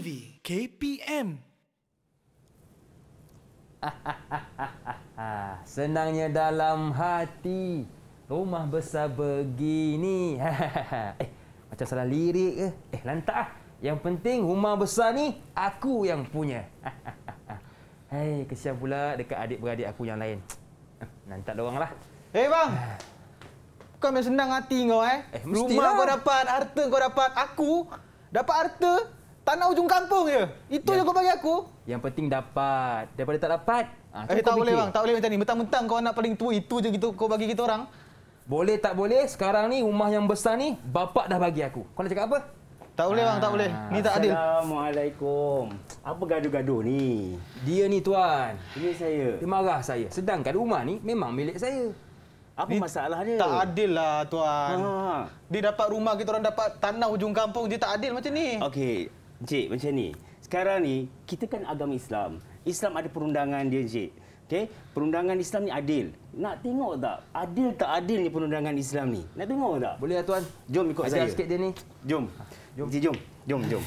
TV KPM. Senangnya dalam hati rumah besar begini. eh, macam salah lirik ke? Eh, lantak ah. Yang penting rumah besar ni aku yang punya. hey, kesian pula dekat adik-beradik aku yang lain. Nantak dia lah. Eh, hey, bang. Kau memang senang hati kau eh. eh rumah kau dapat, harta kau dapat, aku dapat harta, tanah ujung kampung je. Itu yang, je kau bagi aku. Yang penting dapat. Daripada tak dapat, ah, eh, tak boleh bang, tak boleh macam ni. Mentang-mentang kau nak paling tua itu je gitu kau bagi kita orang. Boleh tak boleh? Sekarang ni rumah yang besar ni bapak dah bagi aku. Kau nak cakap apa? Tak boleh bang, tak boleh. Ah, ni tak adil. Assalamualaikum. Apa gaduh-gaduh ni? Dia ni tuan. Ini saya. Dia marah saya. Sedangkan rumah ni memang milik saya. Apa masalahnya? Tak adil lah tuan. Ha. Dia dapat rumah kita orang dapat tanah hujung kampung dia tak adil macam ni. Okey, Encik macam ni. Sekarang ni kita kan agama Islam. Islam ada perundangan dia Encik. Okey, perundangan Islam ni adil. Nak tengok tak? Adil tak adil ni perundangan Islam ni? Nak tengok tak? Boleh ya tuan. Jom ikut Ajar saya. Ajar sikit dia ni. Jom. Jom. Encik, jom. Jom, jom.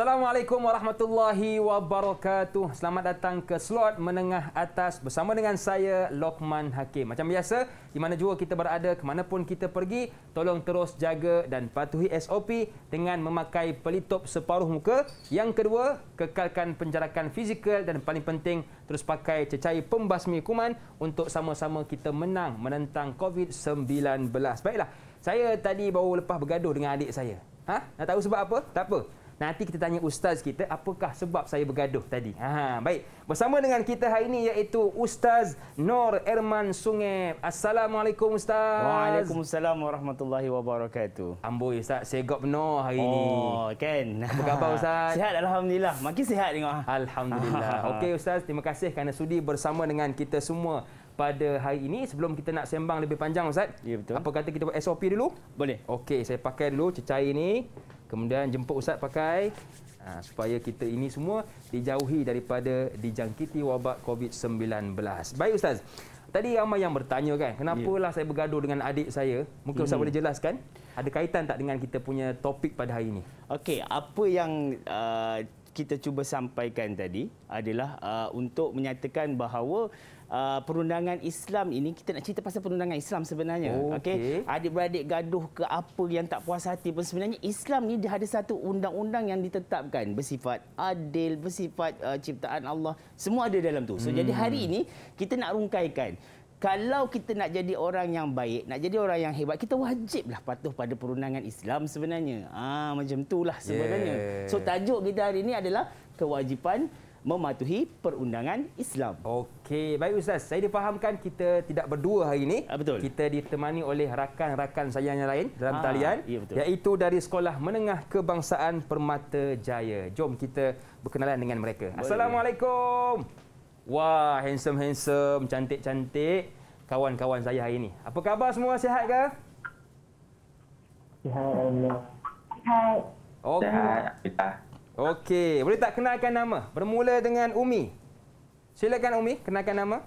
Assalamualaikum warahmatullahi wabarakatuh. Selamat datang ke slot menengah atas bersama dengan saya Lokman Hakim. Macam biasa, di mana jua kita berada, ke mana pun kita pergi, tolong terus jaga dan patuhi SOP dengan memakai pelitup separuh muka. Yang kedua, kekalkan penjarakan fizikal dan paling penting, terus pakai cecair pembasmi kuman untuk sama-sama kita menang menentang COVID-19. Baiklah. Saya tadi baru lepas bergaduh dengan adik saya. Ha? Nak tahu sebab apa? Tak apa. Nanti kita tanya ustaz kita apakah sebab saya bergaduh tadi. Ha baik. Bersama dengan kita hari ini iaitu Ustaz Nur Erman Sungai. Assalamualaikum ustaz. Waalaikumsalam warahmatullahi wabarakatuh. Amboi ustaz, segak benar hari ini. Oh, kan. Apa khabar ustaz? Sihat alhamdulillah. Makin sihat tengok. Alhamdulillah. Okey ustaz, terima kasih kerana sudi bersama dengan kita semua pada hari ini sebelum kita nak sembang lebih panjang ustaz. Ya betul. Apa kata kita buat SOP dulu? Boleh. Okey, saya pakai dulu cecair ini kemudian jemput ustaz pakai ha, supaya kita ini semua dijauhi daripada dijangkiti wabak COVID-19. Baik ustaz. Tadi ramai yang bertanya kan, kenapa lah ya. saya bergaduh dengan adik saya? Mungkin ustaz hmm. boleh jelaskan ada kaitan tak dengan kita punya topik pada hari ini? Okey, apa yang uh, kita cuba sampaikan tadi adalah uh, untuk menyatakan bahawa Uh, perundangan Islam ini kita nak cerita pasal perundangan Islam sebenarnya okey okay. adik-beradik gaduh ke apa yang tak puas hati pun sebenarnya Islam ni dia ada satu undang-undang yang ditetapkan bersifat adil bersifat uh, ciptaan Allah semua ada dalam tu so hmm. jadi hari ini kita nak rungkaikan kalau kita nak jadi orang yang baik, nak jadi orang yang hebat, kita wajiblah patuh pada perundangan Islam sebenarnya. Ah macam itulah sebenarnya. Yeah. So tajuk kita hari ini adalah kewajipan mematuhi perundangan Islam. Okey, baik ustaz. Saya difahamkan kita tidak berdua hari ini. Ha, betul. Kita ditemani oleh rakan-rakan saya yang lain dalam ha, talian ya, betul. iaitu dari Sekolah Menengah Kebangsaan Permata Jaya. Jom kita berkenalan dengan mereka. Boleh. Assalamualaikum. Wah, handsome-handsome, cantik-cantik kawan-kawan saya hari ini. Apa khabar semua? Sihat ke? Sihat, Alhamdulillah. Sihat. Okey. Okey. Boleh tak kenalkan nama? Bermula dengan Umi. Silakan Umi, kenalkan nama.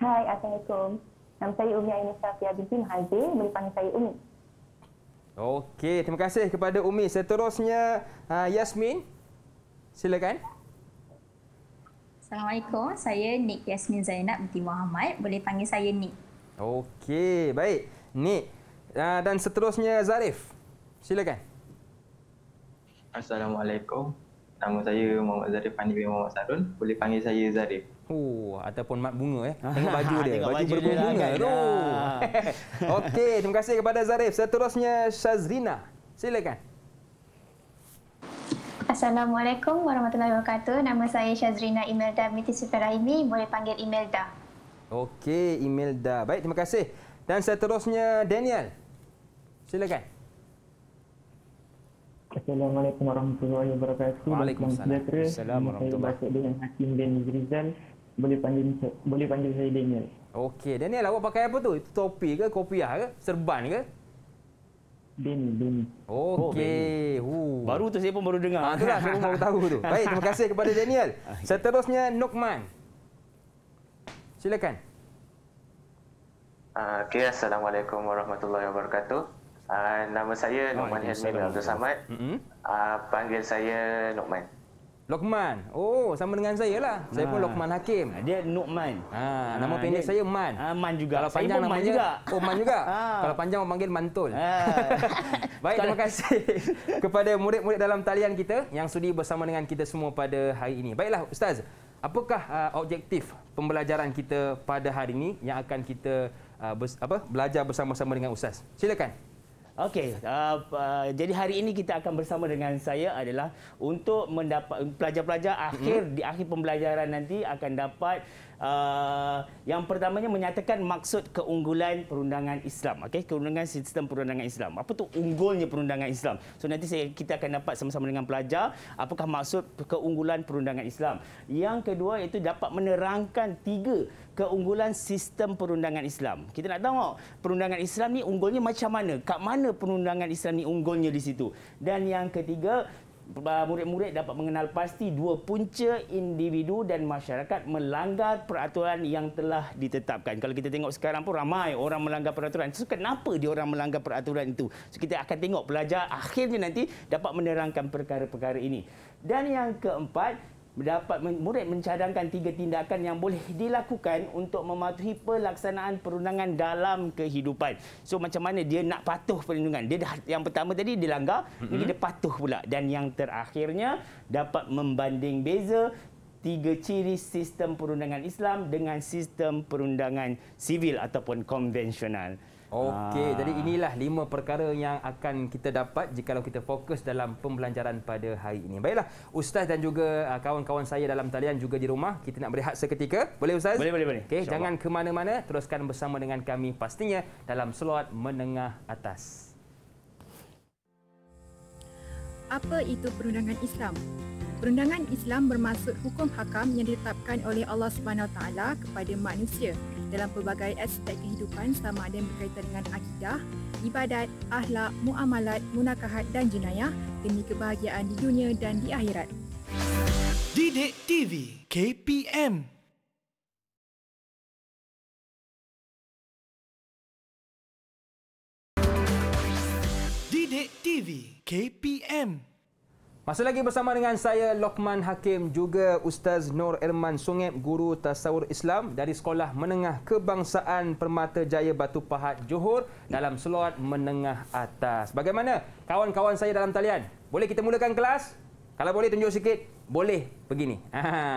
Hai, Assalamualaikum. Nama saya Umi Aini Safia binti Mahathir. Boleh panggil saya Umi. Okey, terima kasih kepada Umi. Seterusnya, ah, Yasmin. Silakan. Assalamualaikum, saya Nik Yasmin Zainab binti Muhammad. Boleh panggil saya Nik. Okey, baik. Nik. Ah, dan seterusnya Zarif. Silakan. Assalamualaikum. Nama saya Muhammad Zarif Pandi bin Muhammad Sarun. Boleh panggil saya Zarif. Oh, ataupun Mat Bunga ya. Tengok baju dia. Tengok baju, baju berbunga. Lah, Kan? Okey, terima kasih kepada Zarif. Seterusnya Shazrina. Silakan. Assalamualaikum warahmatullahi wabarakatuh. Nama saya Syazrina Imelda Miti Sifaraimi. Boleh panggil Imelda. Okey, Imelda. Baik, terima kasih. Dan seterusnya, Daniel. Silakan. Assalamualaikum warahmatullahi wabarakatuh. Waalaikumsalam. Assalamualaikum warahmatullahi wabarakatuh. Saya Hakim Boleh panggil, boleh panggil saya Daniel. Okey, Daniel awak pakai apa tu? Itu topi ke, kopiah ke, serban ke? bin bin. Okey. Oh, baru tu saya pun baru dengar. Ha, ah, itulah saya pun baru tahu tu. Baik, terima kasih kepada Daniel. Ah, Seterusnya Nokman. Silakan. Uh, ah, okay, Assalamualaikum warahmatullahi wabarakatuh. Uh, nama saya Nukman Hasmin Abdul Samad. Uh, panggil saya Nokman. Lokman. Oh, sama dengan saya lah. Saya pun ah. Lokman Hakim. Ah, dia Nukman. Ha, ah, nama ha, pendek saya Man. Ha, Man juga. Kalau panjang saya pun namanya, Man juga. Oh, Man juga. Ha. Kalau panjang, panggil Mantul. Ha. Baik, terima kasih kepada murid-murid dalam talian kita yang sudi bersama dengan kita semua pada hari ini. Baiklah, Ustaz. Apakah uh, objektif pembelajaran kita pada hari ini yang akan kita uh, bes, apa, belajar bersama-sama dengan Ustaz? Silakan. Okey, uh, uh, jadi hari ini kita akan bersama dengan saya adalah untuk mendapat pelajar-pelajar akhir mm. di akhir pembelajaran nanti akan dapat Ah, yang pertamanya menyatakan maksud keunggulan perundangan Islam. okay, keunggulan sistem perundangan Islam. Apa tu unggulnya perundangan Islam? So nanti saya kita akan dapat sama-sama dengan pelajar apakah maksud keunggulan perundangan Islam. Yang kedua itu dapat menerangkan tiga keunggulan sistem perundangan Islam. Kita nak tahu perundangan Islam ni unggulnya macam mana? Kat mana perundangan Islam ni unggulnya di situ? Dan yang ketiga murid-murid dapat mengenal pasti dua punca individu dan masyarakat melanggar peraturan yang telah ditetapkan. Kalau kita tengok sekarang pun ramai orang melanggar peraturan. So, kenapa dia orang melanggar peraturan itu? So, kita akan tengok pelajar akhirnya nanti dapat menerangkan perkara-perkara ini. Dan yang keempat, mendapat murid mencadangkan tiga tindakan yang boleh dilakukan untuk mematuhi pelaksanaan perundangan dalam kehidupan. So macam mana dia nak patuh perundangan? Dia dah yang pertama tadi dia langgar, mm-hmm. dia patuh pula dan yang terakhirnya dapat membanding beza tiga ciri sistem perundangan Islam dengan sistem perundangan sivil ataupun konvensional. Okey, ah. jadi inilah lima perkara yang akan kita dapat jika kita fokus dalam pembelajaran pada hari ini. Baiklah, Ustaz dan juga ah, kawan-kawan saya dalam talian juga di rumah, kita nak berehat seketika. Boleh Ustaz? Boleh, boleh. boleh. Okay, jangan ke mana-mana, teruskan bersama dengan kami pastinya dalam slot menengah atas. Apa itu perundangan Islam? Perundangan Islam bermaksud hukum hakam yang ditetapkan oleh Allah Subhanahu Wa kepada manusia dalam pelbagai aspek kehidupan sama ada yang berkaitan dengan akidah, ibadat, ahlak, muamalat, munakahat dan jenayah demi kebahagiaan di dunia dan di akhirat. Didik TV KPM Didik TV KPM masih lagi bersama dengan saya Lokman Hakim juga Ustaz Nur Irman Sungep Guru Tasawur Islam dari Sekolah Menengah Kebangsaan Permata Jaya Batu Pahat Johor dalam slot menengah atas. Bagaimana kawan-kawan saya dalam talian? Boleh kita mulakan kelas? Kalau boleh tunjuk sikit, boleh begini.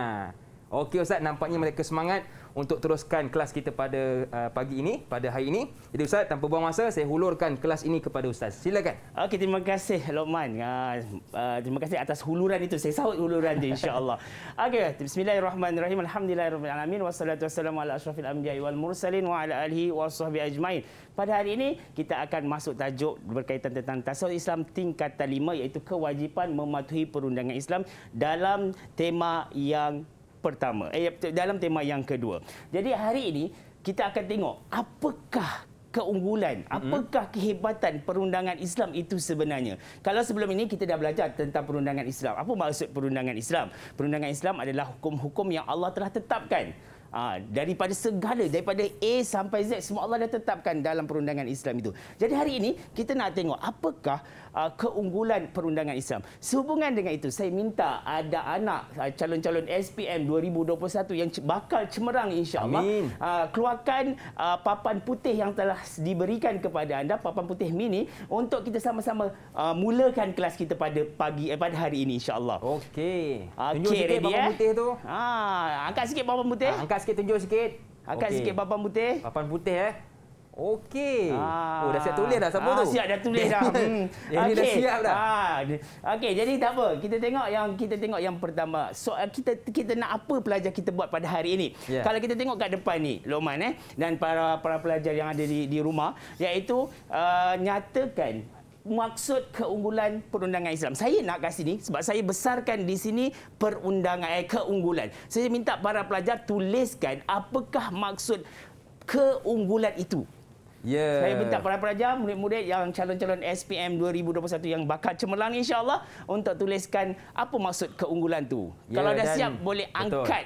Okey Ustaz, nampaknya mereka semangat untuk teruskan kelas kita pada uh, pagi ini, pada hari ini. Jadi Ustaz, tanpa buang masa, saya hulurkan kelas ini kepada Ustaz. Silakan. Okey, terima kasih Lokman. Uh, uh, terima kasih atas huluran itu. Saya sahut huluran dia insya-Allah. Okey, bismillahirrahmanirrahim. Alhamdulillahirabbil alamin wassalatu wassalamu ala asyrafil anbiya'i wal mursalin wa ala alihi washabbi ajmain. Pada hari ini kita akan masuk tajuk berkaitan tentang tasawuf Islam tingkat 5 iaitu kewajipan mematuhi perundangan Islam dalam tema yang pertama eh, dalam tema yang kedua. Jadi hari ini kita akan tengok apakah keunggulan, mhm. apakah kehebatan perundangan Islam itu sebenarnya. Kalau sebelum ini kita dah belajar tentang perundangan Islam. Apa maksud perundangan Islam? Perundangan Islam adalah hukum-hukum yang Allah telah tetapkan. Ha, daripada segala, daripada A sampai Z, semua Allah dah tetapkan dalam perundangan Islam itu. Jadi hari ini kita nak tengok apakah uh, keunggulan perundangan Islam. Sehubungan dengan itu, saya minta ada anak uh, calon-calon SPM 2021 yang bakal cemerang insya-Allah, uh, keluarkan uh, papan putih yang telah diberikan kepada anda, papan putih mini untuk kita sama-sama uh, mulakan kelas kita pada pagi eh, pada hari ini insya-Allah. Okey. Okey, papan eh? putih tu. Ha, angkat sikit papan putih. Ha, angkat sikit tunjuk sikit. Angkat okay. sikit papan putih. Papan putih eh. Okey. Ha. Oh, dah siap tulis dah sama ha, tu. Siap dah tulis dah. Ini hmm. okay. dah siap dah. Ha. Okey, jadi tak apa. Kita tengok yang kita tengok yang pertama. So kita kita nak apa pelajar kita buat pada hari ini. Yeah. Kalau kita tengok kat depan ni, Loman eh dan para para pelajar yang ada di di rumah iaitu uh, nyatakan maksud keunggulan perundangan Islam. Saya nak kasi ni sebab saya besarkan di sini perundangan eh, keunggulan. Saya minta para pelajar tuliskan apakah maksud keunggulan itu Yeah. Saya minta para pelajar, murid-murid yang calon-calon SPM 2021 yang bakat cemerlang Insyaallah untuk tuliskan apa maksud keunggulan tu. Yeah, Kalau dah siap boleh betul. angkat.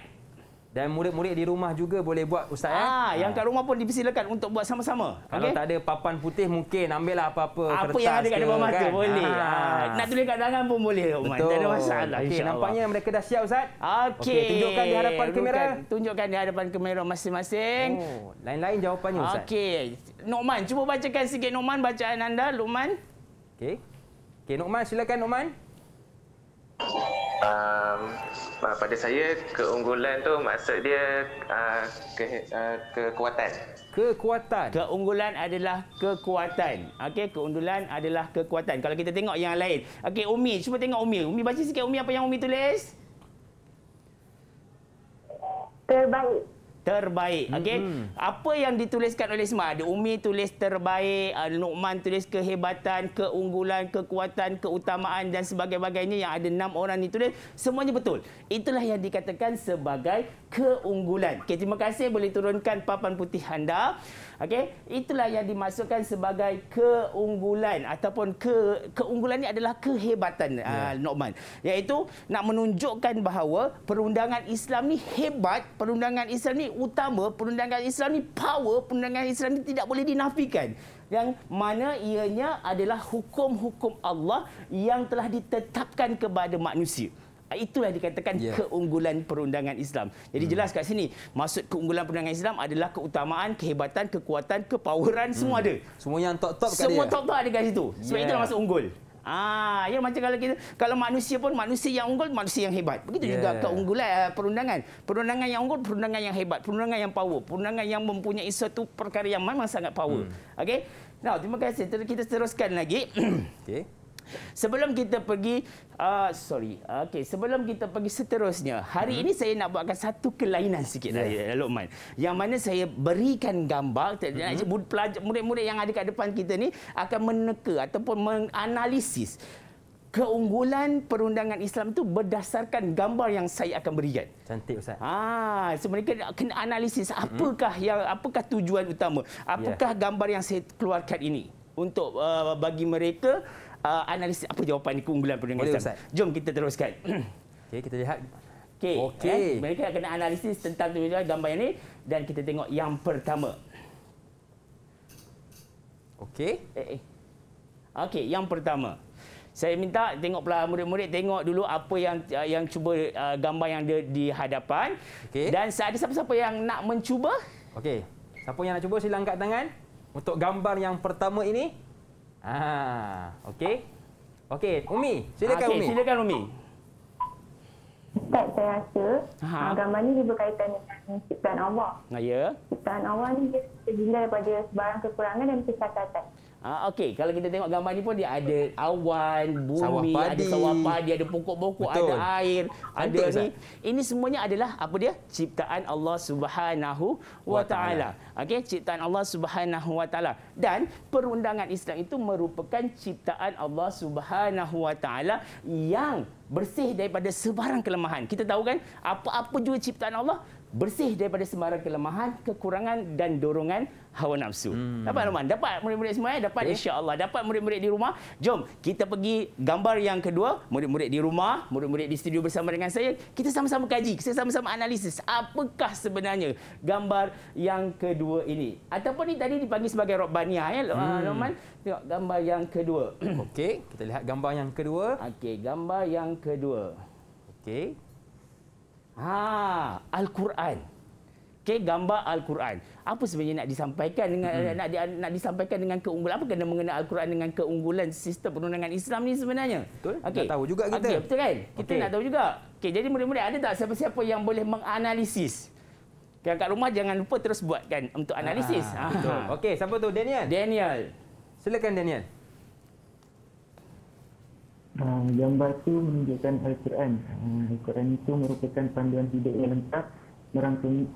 Dan murid-murid di rumah juga boleh buat ustaz eh? ah, eh. yang ah. kat rumah pun dipersilakan untuk buat sama-sama. Kalau okay. tak ada papan putih mungkin ambillah apa-apa apa kertas. Apa yang ada kat depan mata kan? boleh. Ah. Ah. Nak tulis kat tangan pun boleh Umar. Tak ada masalah. Okey, nampaknya mereka dah siap ustaz. Okey, okay, tunjukkan di hadapan kamera. Tunjukkan di hadapan kamera masing-masing. Oh, lain-lain jawapannya ustaz. Okey, Norman. Cuba bacakan sikit Norman bacaan anda, Luman. Okey. Okey, Norman silakan Norman. Um, pada saya keunggulan tu maksud dia uh, ke, uh, kekuatan. Kekuatan. Keunggulan adalah kekuatan. Okey, keunggulan adalah kekuatan. Kalau kita tengok yang lain. Okey, Umi, cuba tengok Umi. Umi baca sikit Umi apa yang Umi tulis? Terbaik terbaik. Hmm, Okey. Mm -hmm. Apa yang dituliskan oleh Isma? Ada Umi tulis terbaik, Nukman tulis kehebatan, keunggulan, kekuatan, keutamaan dan sebagainya yang ada enam orang ni tulis, semuanya betul. Itulah yang dikatakan sebagai keunggulan. Okey, terima kasih boleh turunkan papan putih anda. okay? itulah yang dimasukkan sebagai keunggulan ataupun ke keunggulan ini adalah kehebatan yeah. Ya. uh, Nokman. Iaitu nak menunjukkan bahawa perundangan Islam ni hebat, perundangan Islam ni utama perundangan Islam ni, power perundangan Islam ni tidak boleh dinafikan. Yang mana ianya adalah hukum-hukum Allah yang telah ditetapkan kepada manusia. Ah, itulah dikatakan yeah. keunggulan perundangan Islam. Jadi hmm. jelas kat sini, maksud keunggulan perundangan Islam adalah keutamaan, kehebatan, kekuatan, kepoweran, hmm. semua ada. Semua yang top-top kat dia. Semua top-top ada kat situ. Sebab yeah. itulah maksud unggul. Ah, ya macam kalau kita kalau manusia pun manusia yang unggul manusia yang hebat. Begitu yeah. juga keunggulan uh, perundangan. Perundangan yang unggul perundangan yang hebat, perundangan yang power, perundangan yang mempunyai satu perkara yang memang sangat power. Hmm. Okey. Now, terima kasih. Terus kita teruskan lagi. Okey. Sebelum kita pergi uh, sorry. Okey, sebelum kita pergi seterusnya. Hari hmm. ini saya nak buatkan satu kelainan sikit dari yeah. Lokman. Yang mana saya berikan gambar hmm. Eh, murid-murid yang ada kat depan kita ni akan meneka ataupun menganalisis keunggulan perundangan Islam itu berdasarkan gambar yang saya akan berikan. Cantik ustaz. Ha, ah, so mereka kena analisis hmm. apakah hmm. yang apakah tujuan utama? Apakah yeah. gambar yang saya keluarkan ini untuk uh, bagi mereka uh, analisis apa jawapan ni keunggulan perundingan Islam. Ustaz. Jom kita teruskan. Okey, kita lihat. Okey. Okay. Eh, mereka kena analisis tentang tu gambar ini dan kita tengok yang pertama. Okey. Eh, eh. Okey, yang pertama. Saya minta tengok pula murid-murid tengok dulu apa yang uh, yang cuba uh, gambar yang dia di hadapan. Okey. Dan ada siapa-siapa yang nak mencuba? Okey. Siapa yang nak cuba sila angkat tangan untuk gambar yang pertama ini. Ah, okey. Okey, Umi, silakan ah, okay, Umi. silakan Umi. Tak saya rasa Aha. gambar ya. ni dia berkaitan dengan ciptaan Allah. Ya. Ciptaan Allah ni dia terdiri daripada sebarang kekurangan dan kecacatan. Ha, Okey, kalau kita tengok gambar ni pun dia ada awan, bumi, sawah ada sawah padi, ada pokok-pokok, ada air, Betul, ada ni. Ini semuanya adalah apa dia? Ciptaan Allah Subhanahu wa taala. Okey, ciptaan Allah Subhanahu wa taala. Dan perundangan Islam itu merupakan ciptaan Allah Subhanahu wa taala yang bersih daripada sebarang kelemahan. Kita tahu kan apa-apa juga ciptaan Allah bersih daripada sembarang kelemahan, kekurangan dan dorongan hawa nafsu. Hmm. Dapat Roman, dapat murid-murid semua eh? dapat okay. Ya. insya-Allah, dapat murid-murid di rumah. Jom kita pergi gambar yang kedua, murid-murid di rumah, murid-murid di studio bersama dengan saya, kita sama-sama kaji, kita sama-sama analisis apakah sebenarnya gambar yang kedua ini. Ataupun ni tadi dipanggil sebagai robbania ya, hmm. ah, Roman. Tengok gambar yang kedua. Okey, kita lihat gambar yang kedua. Okey, gambar yang kedua. Okey. Ha, Al-Quran. Okey, gambar Al-Quran. Apa sebenarnya nak disampaikan dengan hmm. nak, di, nak disampaikan dengan keunggulan apa kena mengenai Al-Quran dengan keunggulan sistem perundangan Islam ni sebenarnya? Betul? Okay. tahu juga kita. Okay, betul kan? Kita okay. nak tahu juga. Okey, jadi murid-murid ada tak siapa-siapa yang boleh menganalisis? Kan kat rumah jangan lupa terus buatkan untuk ah, analisis. Ha, betul. Ah. Okey, siapa tu? Daniel. Daniel. Silakan Daniel. Ah, gambar tu menunjukkan Al-Quran. Ah, Al-Quran itu merupakan panduan hidup yang lengkap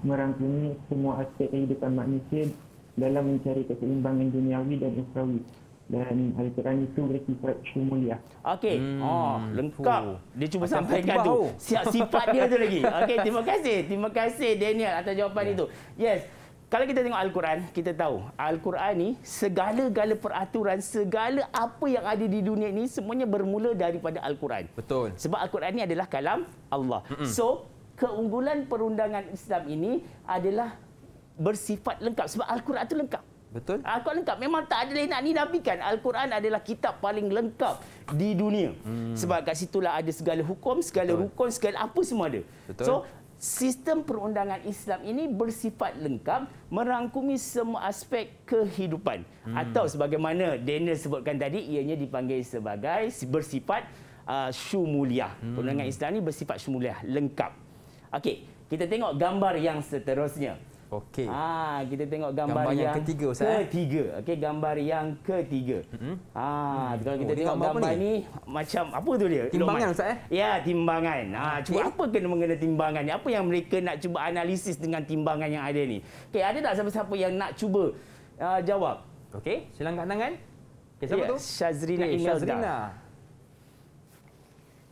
merangkumi, semua aspek kehidupan manusia dalam mencari keseimbangan duniawi dan ukhrawi. Dan Al-Quran itu bersifat syumulia. Okey. Hmm. Oh, lengkap. Dia cuba Asal sampaikan tu. Siap sifat dia tu lagi. Okey, terima kasih. Terima kasih Daniel atas jawapan yeah. itu. Yes kalau kita tengok Al-Quran, kita tahu Al-Quran ni segala-gala peraturan, segala apa yang ada di dunia ini semuanya bermula daripada Al-Quran. Betul. Sebab Al-Quran ni adalah kalam Allah. Mm-mm. So, keunggulan perundangan Islam ini adalah bersifat lengkap sebab Al-Quran itu lengkap. Betul. Al-Quran ah, lengkap. Memang tak ada lain nak dinafikan. Al-Quran adalah kitab paling lengkap di dunia. Hmm. Sebab kat situlah ada segala hukum, segala Betul. rukun, segala apa semua ada. Betul. So, sistem perundangan Islam ini bersifat lengkap merangkumi semua aspek kehidupan hmm. atau sebagaimana Daniel sebutkan tadi ianya dipanggil sebagai bersifat uh, syumuliah. Hmm. Perundangan Islam ini bersifat syumuliah lengkap. Okey, kita tengok gambar yang seterusnya. Okey. Ha, kita tengok gambar, gambar yang, yang ketiga Ustaz. Eh? Ketiga. Okey, gambar yang ketiga. Hmm. Ha, hmm. kalau kita oh, tengok gambar, gambar ni? ni macam apa tu dia? Timbangan Ustaz eh? Ya, timbangan. Ha, ah, okay. cuba eh? apa kena mengenai timbangan ni? Apa yang mereka nak cuba analisis dengan timbangan yang ada ni? Okey, ada tak siapa-siapa yang nak cuba uh, jawab? Okey, silangkan tangan. Ya, Okey, siapa yeah. tu? Shazrina. Okay, Shazrina. Shazrina.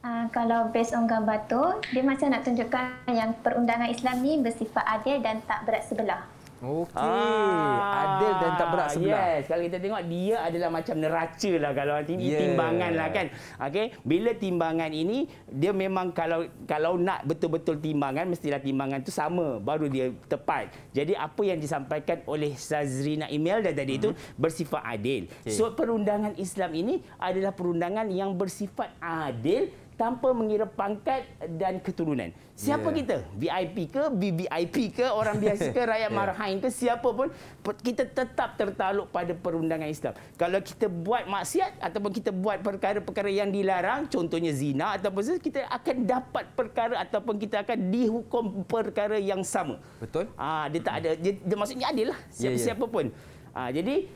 Ah, kalau based on gambar tu, dia macam nak tunjukkan yang perundangan Islam ni bersifat adil dan tak berat sebelah. Okey, ah, adil dan tak berat sebelah. Yes, kalau kita tengok dia adalah macam neraca lah kalau ini yeah. timbangan lah kan. Okay, bila timbangan ini dia memang kalau kalau nak betul-betul timbangan mestilah timbangan tu sama baru dia tepat. Jadi apa yang disampaikan oleh Sazrina email dan tadi itu hmm. bersifat adil. Okay. So perundangan Islam ini adalah perundangan yang bersifat adil tanpa mengira pangkat dan keturunan. Siapa yeah. kita? VIP ke, BBIP ke, orang biasa ke, rakyat yeah. Ya. marhain ke, siapa pun kita tetap tertaluk pada perundangan Islam. Kalau kita buat maksiat ataupun kita buat perkara-perkara yang dilarang, contohnya zina ataupun sesuatu, kita akan dapat perkara ataupun kita akan dihukum perkara yang sama. Betul? Ah, dia tak ada dia, dia maksudnya adil lah ya, ya. siapa-siapa yeah, yeah. pun. Ah, jadi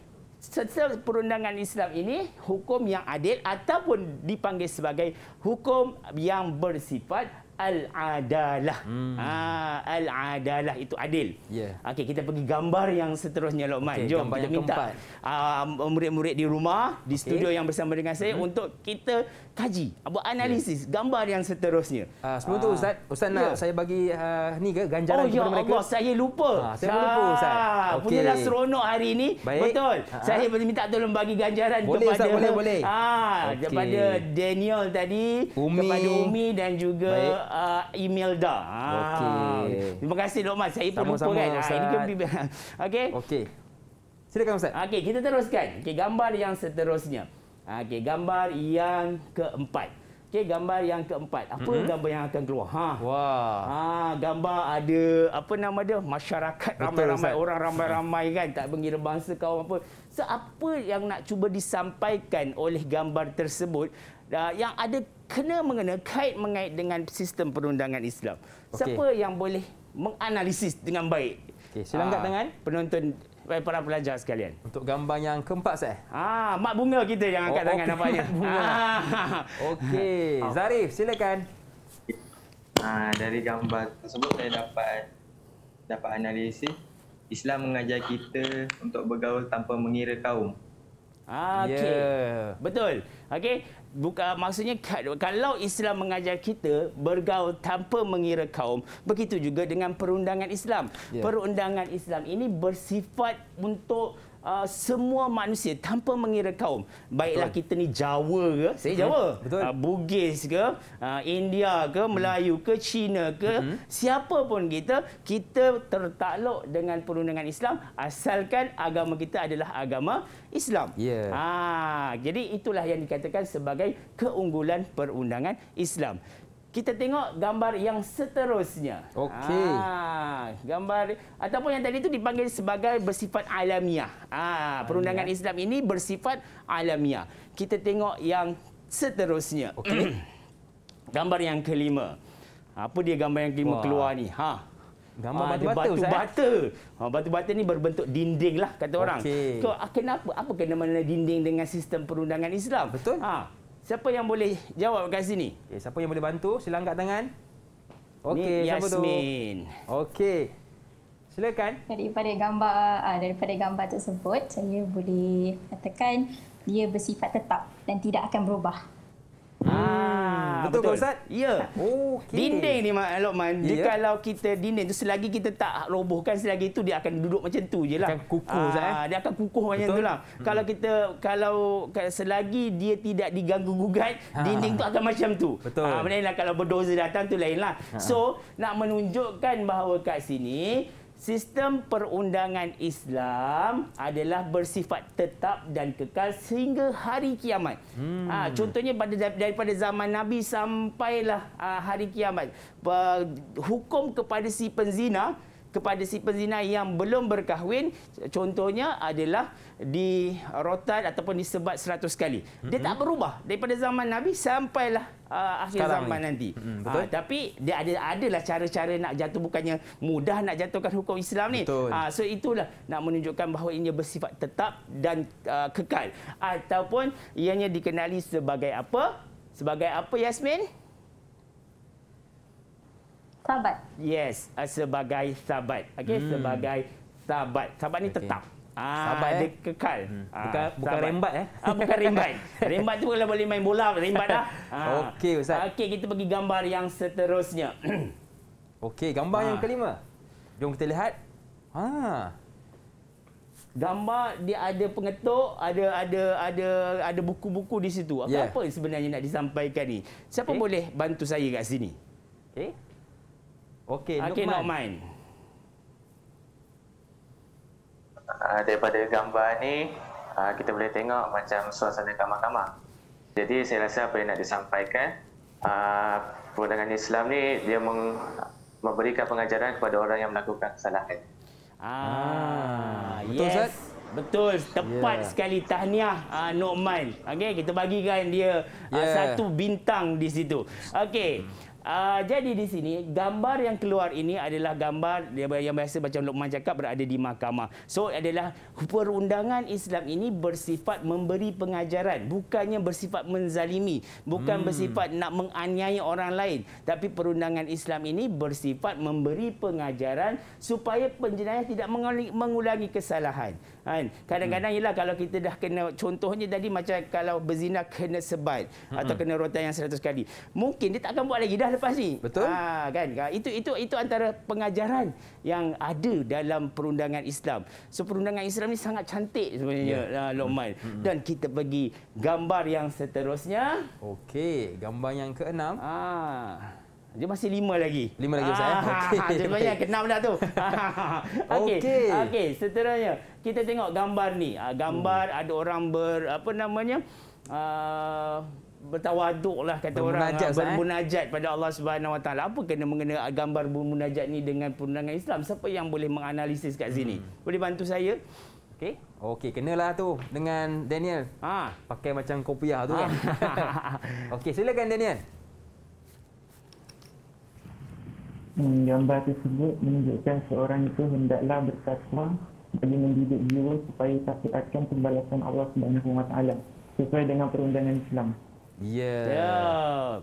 setelah perundangan Islam ini hukum yang adil ataupun dipanggil sebagai hukum yang bersifat al-adalah. Hmm. Ha, al-adalah itu adil. Yeah. Okey, kita pergi gambar yang seterusnya Lokman. Okay, Jom minta uh, murid-murid di rumah, di studio yang bersama dengan saya hmm. untuk kita kaji, buat ya. analisis yeah. gambar yang seterusnya. Uh, sebelum uh, tu ah. Ustaz, Ustaz yeah. nak ya. saya bagi uh, ni ke ganjaran oh, ya kepada ya mereka? Oh ya saya lupa. Uh, saya Shah. lupa Ustaz. Okay. Punyalah seronok hari ini. Baik. Betul. uh Saya boleh minta tolong bagi ganjaran boleh, kepada Ustaz, boleh, boleh. okay. kepada Daniel tadi, Umi. kepada Umi dan juga uh, Imelda. Uh, okay. Terima kasih Lokman. Saya pun lupa kan. Ini kan Okey. Okey. Silakan Ustaz. Okey, kita teruskan. Okey, gambar yang seterusnya. Ah, okey, gambar yang keempat. Okey, gambar yang keempat. Apa mm -hmm. gambar yang akan keluar? Ha. Wah. Ha, gambar ada apa nama dia? Masyarakat ramai-ramai, orang ramai-ramai kan, tak mengira bangsa kau apa. So, apa yang nak cuba disampaikan oleh gambar tersebut uh, yang ada kena mengena kait mengait dengan sistem perundangan Islam. Okay. Siapa yang boleh menganalisis dengan baik? Okey, silang ha. tangan penonton baik para pelajar sekalian. Untuk gambar yang keempat saya. Ah, mak bunga kita yang angkat oh, tangan okay. Oh, nampaknya. Ah. Okey, Zarif silakan. Ah, dari gambar tersebut saya dapat dapat analisis Islam mengajar kita untuk bergaul tanpa mengira kaum. Ah, okay. yeah. Betul. Okey buka maksudnya kalau Islam mengajar kita bergaul tanpa mengira kaum begitu juga dengan perundangan Islam yeah. perundangan Islam ini bersifat untuk uh, semua manusia tanpa mengira kaum. Baiklah Betul. kita ni Jawa ke, saya mhm. Jawa, Betul. Uh, Bugis ke, uh, India ke, mhm. Melayu ke, Cina ke, uh siapa pun kita, kita tertakluk dengan perundangan Islam asalkan agama kita adalah agama Islam. Yeah. Ya. Ha, jadi itulah yang dikatakan sebagai keunggulan perundangan Islam kita tengok gambar yang seterusnya. Okey. Ha, gambar ataupun yang tadi itu dipanggil sebagai bersifat alamiah. Ha, perundangan alamiah. Islam ini bersifat alamiah. Kita tengok yang seterusnya. Okey. gambar yang kelima. Apa dia gambar yang kelima Wah. keluar ni? Ha. Gambar ha, ah, batu-bata. Batu, batu. Ha, batu-bata ni berbentuk dinding lah kata okay. orang. So, kenapa? Apa kena mana dinding dengan sistem perundangan Islam? Betul. Ha, Siapa yang boleh jawab kat sini? Okay, eh, siapa yang boleh bantu? Sila angkat tangan. Okey, siapa tu? Yasmin. Okey. Silakan. Daripada gambar uh, daripada gambar tersebut, saya boleh katakan dia bersifat tetap dan tidak akan berubah. Hmm. Ah, betul, betul ke Ustaz? Ya. Okay. Dinding ni Mak Lokman, yeah. kalau kita dinding tu selagi kita tak robohkan selagi itu dia akan duduk macam tu je lah. Akan kukuh Ustaz. eh? Ah, dia akan kukuh macam tu lah. Hmm. Kalau kita, kalau selagi dia tidak diganggu-gugat, ha. dinding tu akan macam tu. Betul. Ah, lainlah kalau berdoza datang tu lainlah. Ha. So, nak menunjukkan bahawa kat sini, Sistem perundangan Islam adalah bersifat tetap dan kekal sehingga hari kiamat. Hmm. Ha, contohnya pada daripada zaman Nabi sampailah uh, hari kiamat. Uh, hukum kepada si penzina kepada si pezina yang belum berkahwin contohnya adalah di rotan ataupun disebat 100 kali dia mhm. tak berubah daripada zaman nabi sampailah uh, akhir Sekarang zaman ni. nanti mm, betul? Uh, tapi dia ada adalah cara-cara nak jatuh bukannya mudah nak jatuhkan hukum Islam ni uh, so itulah nak menunjukkan bahawa ini bersifat tetap dan uh, kekal ataupun ianya dikenali sebagai apa sebagai apa Yasmin Sahabat. Yes, uh, sebagai sahabat. Okay, hmm. sebagai sahabat. Sahabat ni okay. tetap. Ah, sahabat eh. dia kekal. Hmm. Bukan, ah, bukan rembat eh. Ah, bukan rembat. rembat tu boleh boleh main bola, rembat dah. Ah. Okey, Ustaz. Okey, kita pergi gambar yang seterusnya. Okey, gambar ah. yang kelima. Jom kita lihat. Ha. Ah. Gambar dia ada pengetuk, ada ada ada ada buku-buku di situ. Apa yeah. apa sebenarnya nak disampaikan ni? Siapa okay. boleh bantu saya kat sini? Okey. Okey, Lukman. Okey, not mine. Uh, daripada gambar ni, uh, kita boleh tengok macam suasana kamar-kamar. Jadi saya rasa apa yang nak disampaikan, uh, ah, perundangan Islam ni dia meng, memberikan pengajaran kepada orang yang melakukan kesalahan. Ah, ah Betul, yes. Betul, tepat yeah. sekali tahniah uh, Nokman. Okay, kita bagikan dia yeah. uh, satu bintang di situ. Okey. Hmm. Uh, jadi di sini, gambar yang keluar ini adalah gambar yang biasa macam Luqman cakap berada di mahkamah. So adalah perundangan Islam ini bersifat memberi pengajaran. Bukannya bersifat menzalimi. Bukan hmm. bersifat nak menganiaya orang lain. Tapi perundangan Islam ini bersifat memberi pengajaran supaya penjenayah tidak mengulangi kesalahan. Kan? Kadang-kadang ialah hmm. kalau kita dah kena contohnya tadi macam kalau berzina kena sebat atau hmm. kena rotan yang seratus kali. Mungkin dia tak akan buat lagi. Dah lepas ni. Betul. Ha, kan? Ah, itu itu itu antara pengajaran yang ada dalam perundangan Islam. So, perundangan Islam ni sangat cantik sebenarnya, yeah. Ya. Lokman. Hmm, hmm, hmm. Dan kita pergi gambar yang seterusnya. Okey, gambar yang keenam. Ha. Dia masih lima lagi. Lima lagi, Ustaz. Eh? Okay. Dia banyak, keenam dah tu. Okey, okay. okay. seterusnya. Kita tengok gambar ni. Gambar hmm. ada orang ber... Apa namanya? Uh, bertawaduk lah kata bermunajat, orang eh? bermunajat pada Allah Subhanahu Wa Taala. Apa kena mengenai gambar bermunajat ni dengan perundangan Islam? Siapa yang boleh menganalisis kat sini? Hmm. Boleh bantu saya? Okey. Okey, kenalah tu dengan Daniel. Ha, pakai macam kopiah tu ha. kan. Okey, silakan Daniel. gambar tersebut menunjukkan seorang itu hendaklah bertakwa bagi mendidik jiwa supaya tak akan pembalasan Allah Subhanahu Wa Taala sesuai dengan perundangan Islam. Ya. ya.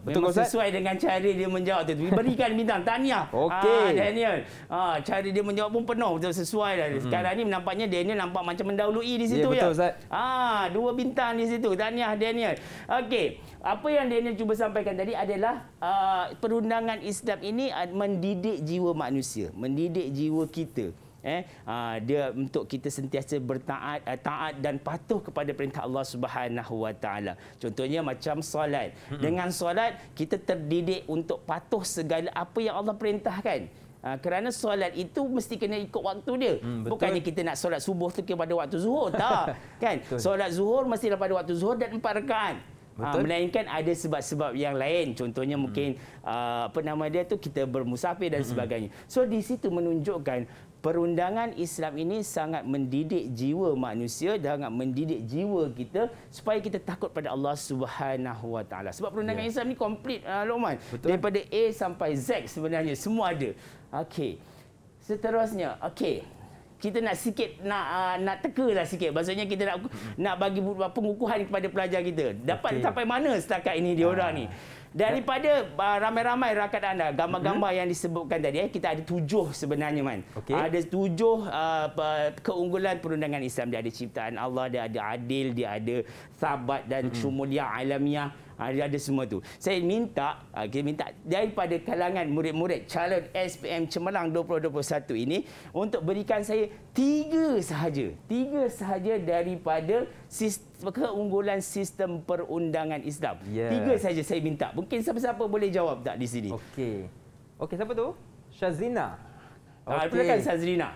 betul Yeah. Betul sesuai dengan cara dia menjawab tu. Berikan bintang tanya. Okey. Ah, Daniel. Ah, cara dia menjawab pun penuh betul sesuai dah. Hmm. Sekarang mm. ni nampaknya Daniel nampak macam mendahului di ya, situ yeah, ya. Betul Ustaz. Ah, dua bintang di situ. tanya Daniel. Okey. Apa yang Daniel cuba sampaikan tadi adalah uh, perundangan Islam ini mendidik jiwa manusia, mendidik jiwa kita eh ah, dia untuk kita sentiasa bertaat eh, taat dan patuh kepada perintah Allah Subhanahu Wa Taala contohnya macam solat dengan solat kita terdidik untuk patuh segala apa yang Allah perintahkan ah, kerana solat itu mesti kena ikut waktu dia. Hmm, Bukannya kita nak solat subuh tu pada waktu zuhur. Tak. kan? Solat zuhur mesti pada waktu zuhur dan empat rekaan. Ha, ah, melainkan ada sebab-sebab yang lain. Contohnya mm. mungkin hmm. uh, apa nama dia tu kita bermusafir dan hmm. sebagainya. So di situ menunjukkan perundangan Islam ini sangat mendidik jiwa manusia dan sangat mendidik jiwa kita supaya kita takut pada Allah Subhanahu Wa Taala. Sebab perundangan ya. Islam ini komplit uh, ah, Luqman. Daripada A sampai Z sebenarnya semua ada. Okey. Seterusnya, okey. Kita nak sikit nak uh, nak tekalah sikit. Maksudnya kita nak hmm. nak bagi pengukuhan kepada pelajar kita. Dapat okay. sampai mana setakat ini diorang ha. ni? Ah daripada uh, ramai-ramai rakan anda gambar-gambar hmm. yang disebutkan tadi eh, kita ada tujuh sebenarnya man okay. ada tujuh uh, keunggulan perundangan Islam dia ada ciptaan Allah dia ada adil dia ada sabat dan hmm. cumulia alamiah ada, ha, ada semua tu. Saya minta, ha, okay, minta daripada kalangan murid-murid calon SPM Cemerlang 2021 ini untuk berikan saya tiga sahaja. Tiga sahaja daripada sistem, keunggulan sistem perundangan Islam. Yeah. Tiga saja saya minta. Mungkin siapa-siapa boleh jawab tak di sini. Okey. Okey, siapa tu? Ha, Shazrina. Okay. Ah, Perlukan Shazrina.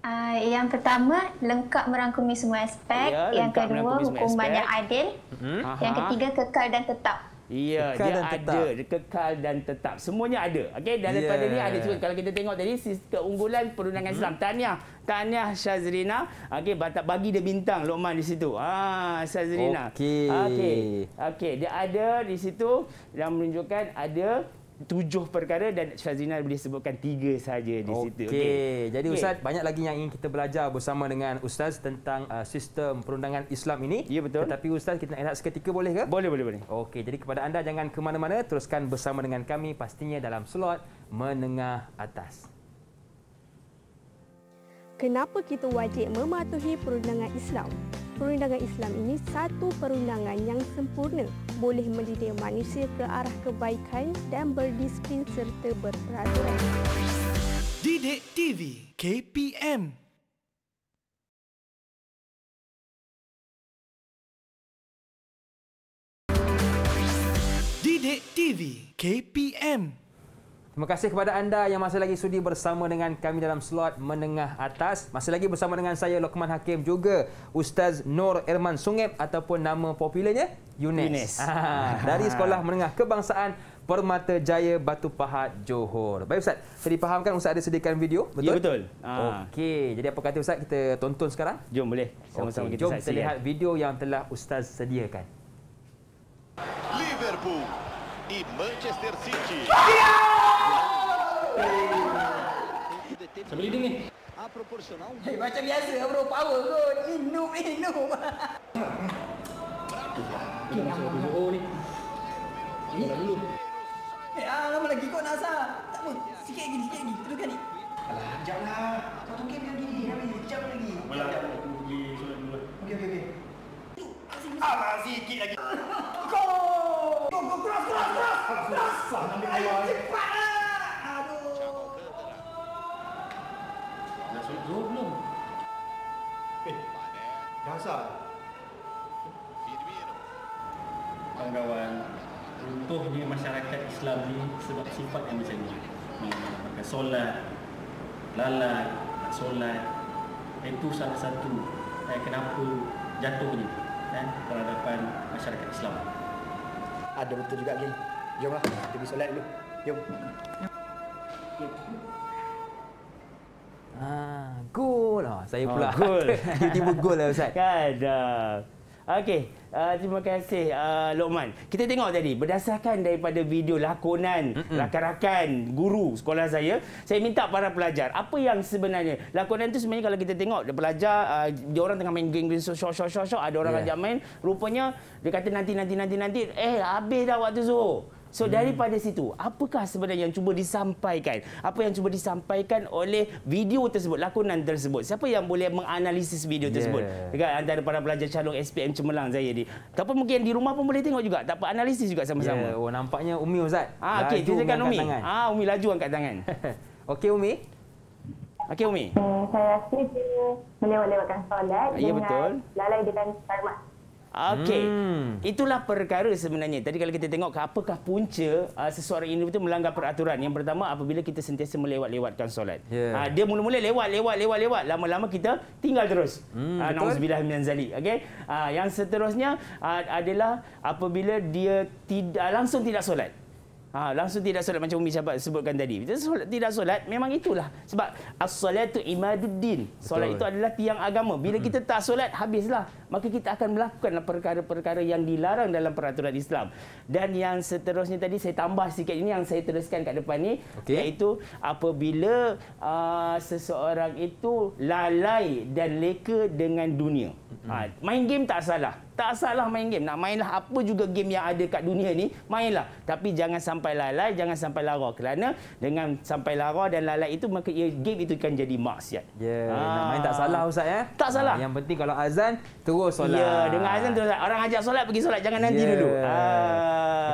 Uh, yang pertama, lengkap merangkumi semua aspek. Ya, yang kedua, hukum banyak adil. Hmm? Yang ketiga, kekal dan tetap. Ya, kekal dia ada. Tetap. Kekal dan tetap. Semuanya ada. Okay. Dan yeah. ini ada juga. Kalau kita tengok tadi, keunggulan perundangan hmm. Islam. Tahniah. Tahniah Syazrina. Okey, bagi dia bintang, Luqman, di situ. Ah, Syazrina. Okey. Okay. okay. dia ada di situ. Yang menunjukkan ada tujuh perkara dan Ustaz Zainal boleh sebutkan tiga saja di okay. situ. Okey. Jadi okay. Ustaz banyak lagi yang ingin kita belajar bersama dengan Ustaz tentang uh, sistem perundangan Islam ini. Ya betul. Tetapi Ustaz kita nak elak seketika boleh ke? Boleh boleh boleh. Okey. Jadi kepada anda jangan ke mana-mana teruskan bersama dengan kami pastinya dalam slot menengah atas. Kenapa kita wajib mematuhi perundangan Islam? perundangan Islam ini satu perundangan yang sempurna boleh mendidik manusia ke arah kebaikan dan berdisiplin serta berperaturan. Didik TV KPM Didik TV KPM Terima kasih kepada anda yang masih lagi sudi bersama dengan kami dalam slot menengah atas. Masih lagi bersama dengan saya Lokman Hakim juga Ustaz Nur Irman Sungep ataupun nama popularnya Yunes. Yunes. Ah, dari Sekolah Menengah Kebangsaan Permata Jaya Batu Pahat Johor. Baik Ustaz, saya dipahamkan Ustaz ada sediakan video, betul? Ya betul. Ah. Okey, jadi apa kata Ustaz kita tonton sekarang? Jom boleh. Sama-sama okay. kita Jom kita lihat video yang telah Ustaz sediakan. Liverpool e Manchester City. Sambil ini. A proporsional. Hei, eh, macam biasa Eropa aku. Inu inu. Ini dulu. Eh, ah, lama lagi kau nak sah. Tak apa. Sikit lagi, sikit ni. Alah, jap lah. Kau tu lagi. Dia ambil jap lagi. Lah. Okey, okey, okey. Alah, lagi. Kau! go cross cross cross cross. Ayo cepat lah. Aduh. Dah sudah belum? Eh, dah sah. Kawan-kawan, runtuhnya masyarakat Islam ni sebab sifat yang macam ni. Mengamalkan solat, lalat, tak solat. Itu salah satu eh, kenapa jatuhnya eh, peradaban masyarakat Islam ada betul juga gini. Jomlah, kita pergi solat dulu. Jom. Ah, gol lah. Saya pula. Oh, gol. Tiba-tiba gol lah Ustaz. Kan. Uh... Okey, uh, terima kasih uh, Lokman. Kita tengok tadi berdasarkan daripada video lakonan Mm-mm. guru sekolah saya, saya minta para pelajar apa yang sebenarnya. Lakonan itu sebenarnya kalau kita tengok dia pelajar uh, dia orang tengah main game shot shot shot ada orang yeah. ajak main, rupanya dia kata nanti nanti nanti nanti eh habis dah waktu Zuhur. So hmm. daripada situ, apakah sebenarnya yang cuba disampaikan? Apa yang cuba disampaikan oleh video tersebut, lakonan tersebut? Siapa yang boleh menganalisis video yeah. tersebut? Dekat antara para pelajar calon SPM Cemerlang saya ni. Ataupun mungkin di rumah pun boleh tengok juga. Tak apa, analisis juga sama-sama. Yeah. Oh, nampaknya Umi Ustaz. Ah, okey, kita kan Umi. Ah, Umi laju angkat tangan. okey Umi. Okey Umi. Hmm, saya rasa dia melewat-lewatkan solat. Ya, betul. Lalai dengan tarmat. Okey. Hmm. Itulah perkara sebenarnya. Tadi kalau kita tengok apakah punca uh, sesuara ini betul melanggar peraturan. Yang pertama apabila kita sentiasa melewat-lewatkan solat. Yeah. Ya. Uh, dia mula-mula lewat lewat lewat lewat lama-lama kita tinggal terus. Hmm, uh, Nauzubillah min zalik. Okey. Uh, yang seterusnya uh, adalah apabila dia tidak langsung tidak solat. Ha, langsung tidak solat macam Umi Syabat sebutkan tadi. Kita solat, tidak solat, memang itulah. Sebab as-salatu imaduddin. Solat Betul. itu adalah tiang agama. Bila hmm. kita tak solat, habislah. Maka kita akan melakukan lah perkara-perkara yang dilarang dalam peraturan Islam. Dan yang seterusnya tadi, saya tambah sikit ini yang saya teruskan kat depan ni. Okay. Iaitu apabila uh, seseorang itu lalai dan leka dengan dunia. Hmm. Ha, main game tak salah tak salah main game. Nak mainlah apa juga game yang ada kat dunia ni, mainlah. Tapi jangan sampai lalai, jangan sampai lara. Kerana dengan sampai lara dan lalai itu, maka ya, game itu akan jadi maksiat. Ya, yeah, nak main tak salah Ustaz ya? Tak salah. Ha, yang penting kalau azan, terus solat. Ya, yeah, dengan azan terus solat. Orang ajak solat, pergi solat. Jangan nanti yeah. dulu. Ha.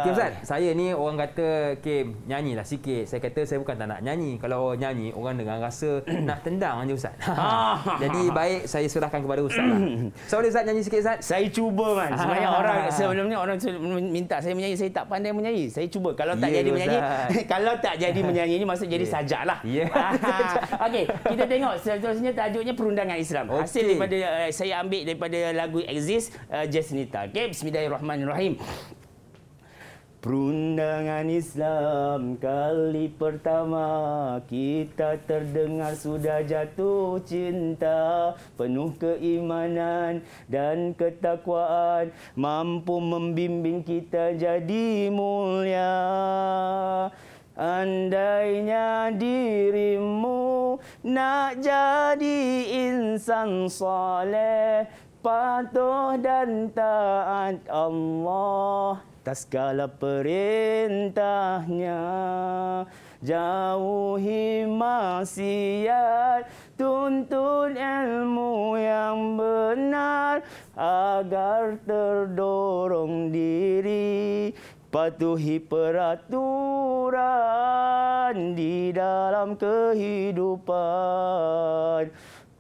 Okey Ustaz, saya ni orang kata, okay, nyanyilah sikit. Saya kata saya bukan tak nak nyanyi. Kalau nyanyi, orang dengan rasa nak tendang je Ustaz. Ah. jadi baik saya serahkan kepada Ustaz lah. So, boleh Ustaz nyanyi sikit Ustaz? Saya cuba cuba kan. Sebanyak orang sebelum ni orang minta saya menyanyi. Saya tak pandai menyanyi. Saya cuba. Kalau tak yeah, jadi menyanyi, kalau tak jadi menyanyi ni maksud jadi yeah. sajaklah. Ya. Yeah. Okey, kita tengok seterusnya tajuknya perundangan Islam. Okay. Hasil daripada uh, saya ambil daripada lagu Exist uh, eh, Jasnita. Okey, bismillahirrahmanirrahim. Perundangan Islam kali pertama kita terdengar sudah jatuh cinta penuh keimanan dan ketakwaan mampu membimbing kita jadi mulia andainya dirimu nak jadi insan saleh patuh dan taat Allah atas segala perintahnya jauhi maksiat tuntun ilmu yang benar agar terdorong diri patuhi peraturan di dalam kehidupan.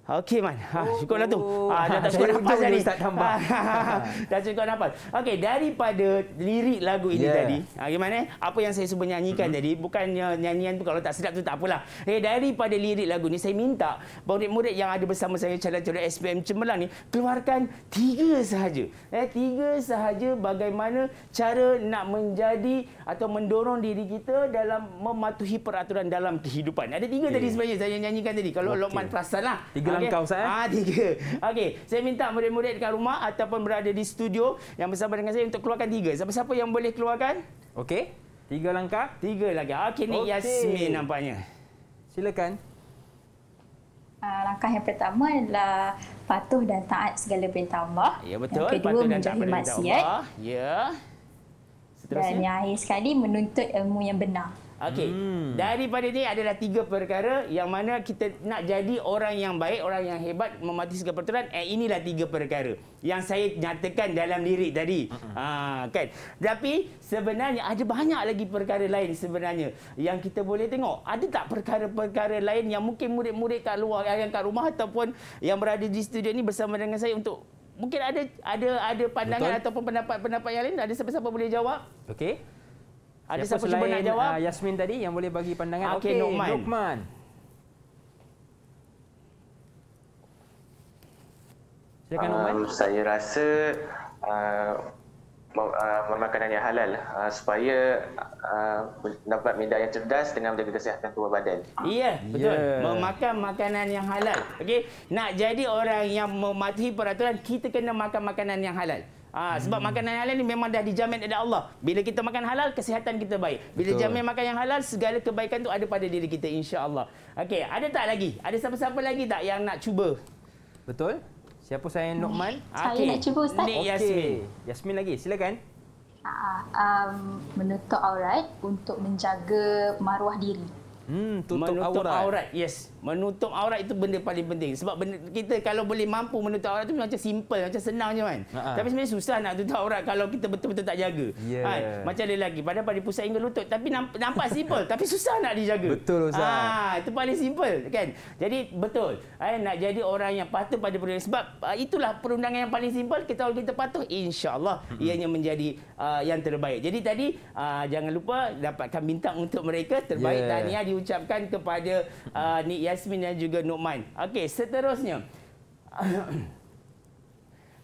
Okey Man. Ha, oh, syukur lah tu. Oh. Ha, dah tak syukur nafas dah ni. Tak tambah. Ha, ha, ha. dah syukur nafas. Okey, daripada lirik lagu ini yeah. tadi. Ha, gimana? Eh? Apa yang saya sebut nyanyikan mm-hmm. tadi. bukan eh, nyanyian tu kalau tak sedap tu tak apalah. Eh, daripada lirik lagu ni saya minta murid-murid yang ada bersama saya calon-calon SPM Cemerlang ni keluarkan tiga sahaja. Eh, tiga sahaja bagaimana cara nak menjadi atau mendorong diri kita dalam mematuhi peraturan dalam kehidupan. Ada tiga yeah. tadi sebenarnya saya nyanyikan tadi. Kalau okay. Lokman perasan lah. Tiga okay. kau saya. Ah tiga. Okey, saya minta murid-murid dekat rumah ataupun berada di studio yang bersama dengan saya untuk keluarkan tiga. Siapa-siapa yang boleh keluarkan? Okey. Tiga langkah. Tiga lagi. Okey ni okay. Yasmin nampaknya. Silakan. Uh, langkah yang pertama adalah patuh dan taat segala perintah Allah. Ya betul. Yang kedua patuh menjauhi maksiat. Ya. Seterusnya. Dan yang akhir sekali menuntut ilmu yang benar. Okey. Hmm. Daripada ini adalah tiga perkara yang mana kita nak jadi orang yang baik, orang yang hebat, mematuhi segala peraturan. Eh, inilah tiga perkara yang saya nyatakan dalam diri. tadi. Uh -huh. ha, kan? Tapi sebenarnya ada banyak lagi perkara lain sebenarnya yang kita boleh tengok. Ada tak perkara-perkara lain yang mungkin murid-murid kat luar, yang kat rumah ataupun yang berada di studio ini bersama dengan saya untuk mungkin ada ada ada pandangan Betul. ataupun pendapat-pendapat yang lain? Ada siapa-siapa boleh jawab? Okey. Ada siapa, siapa selain, cuba nak jawab? Uh, Yasmin tadi yang boleh bagi pandangan. Okey, okay, Nukman. Nukman. Silakan Nukman. Uh, saya rasa uh, uh, makanan yang halal uh, supaya uh, dapat minda yang cerdas dengan menjaga kesihatan tubuh badan. Iya yeah, betul. Yeah. Memakan makanan yang halal. Okey, nak jadi orang yang mematuhi peraturan, kita kena makan makanan yang halal. Ha, sebab hmm. makanan halal ni memang dah dijamin oleh Allah. Bila kita makan halal, kesihatan kita baik. Bila Betul. jamin makan yang halal, segala kebaikan tu ada pada diri kita insya-Allah. Okey, ada tak lagi? Ada siapa-siapa lagi tak yang nak cuba? Betul? Siapa saya Nokman? Saya okay. nak cuba Ustaz. Okey, Yasmin. Yasmin lagi, silakan. Uh, um, menutup aurat untuk menjaga maruah diri. Hmm, tutup menutup aurat. aurat. Yes. Menutup aurat itu benda paling penting. Sebab benda, kita kalau boleh mampu menutup aurat itu macam simple, macam senang je kan. Ha-ha. Tapi sebenarnya susah nak tutup aurat kalau kita betul-betul tak jaga. Yeah. Ha, kan? Macam ada lagi. pada pada pusat hingga lutut. Tapi nampak simple. tapi susah nak dijaga. Betul Ustaz. Ha, itu paling simple. kan? Jadi betul. Eh, nak jadi orang yang patuh pada perundangan. Sebab uh, itulah perundangan yang paling simple. Kita kalau kita patuh, insyaAllah mm-hmm. ianya menjadi uh, yang terbaik. Jadi tadi, uh, jangan lupa dapatkan bintang untuk mereka. Terbaik yeah. tahniah di ucapkan kepada uh, Nik Yasmin dan juga Nukman. Okey, seterusnya.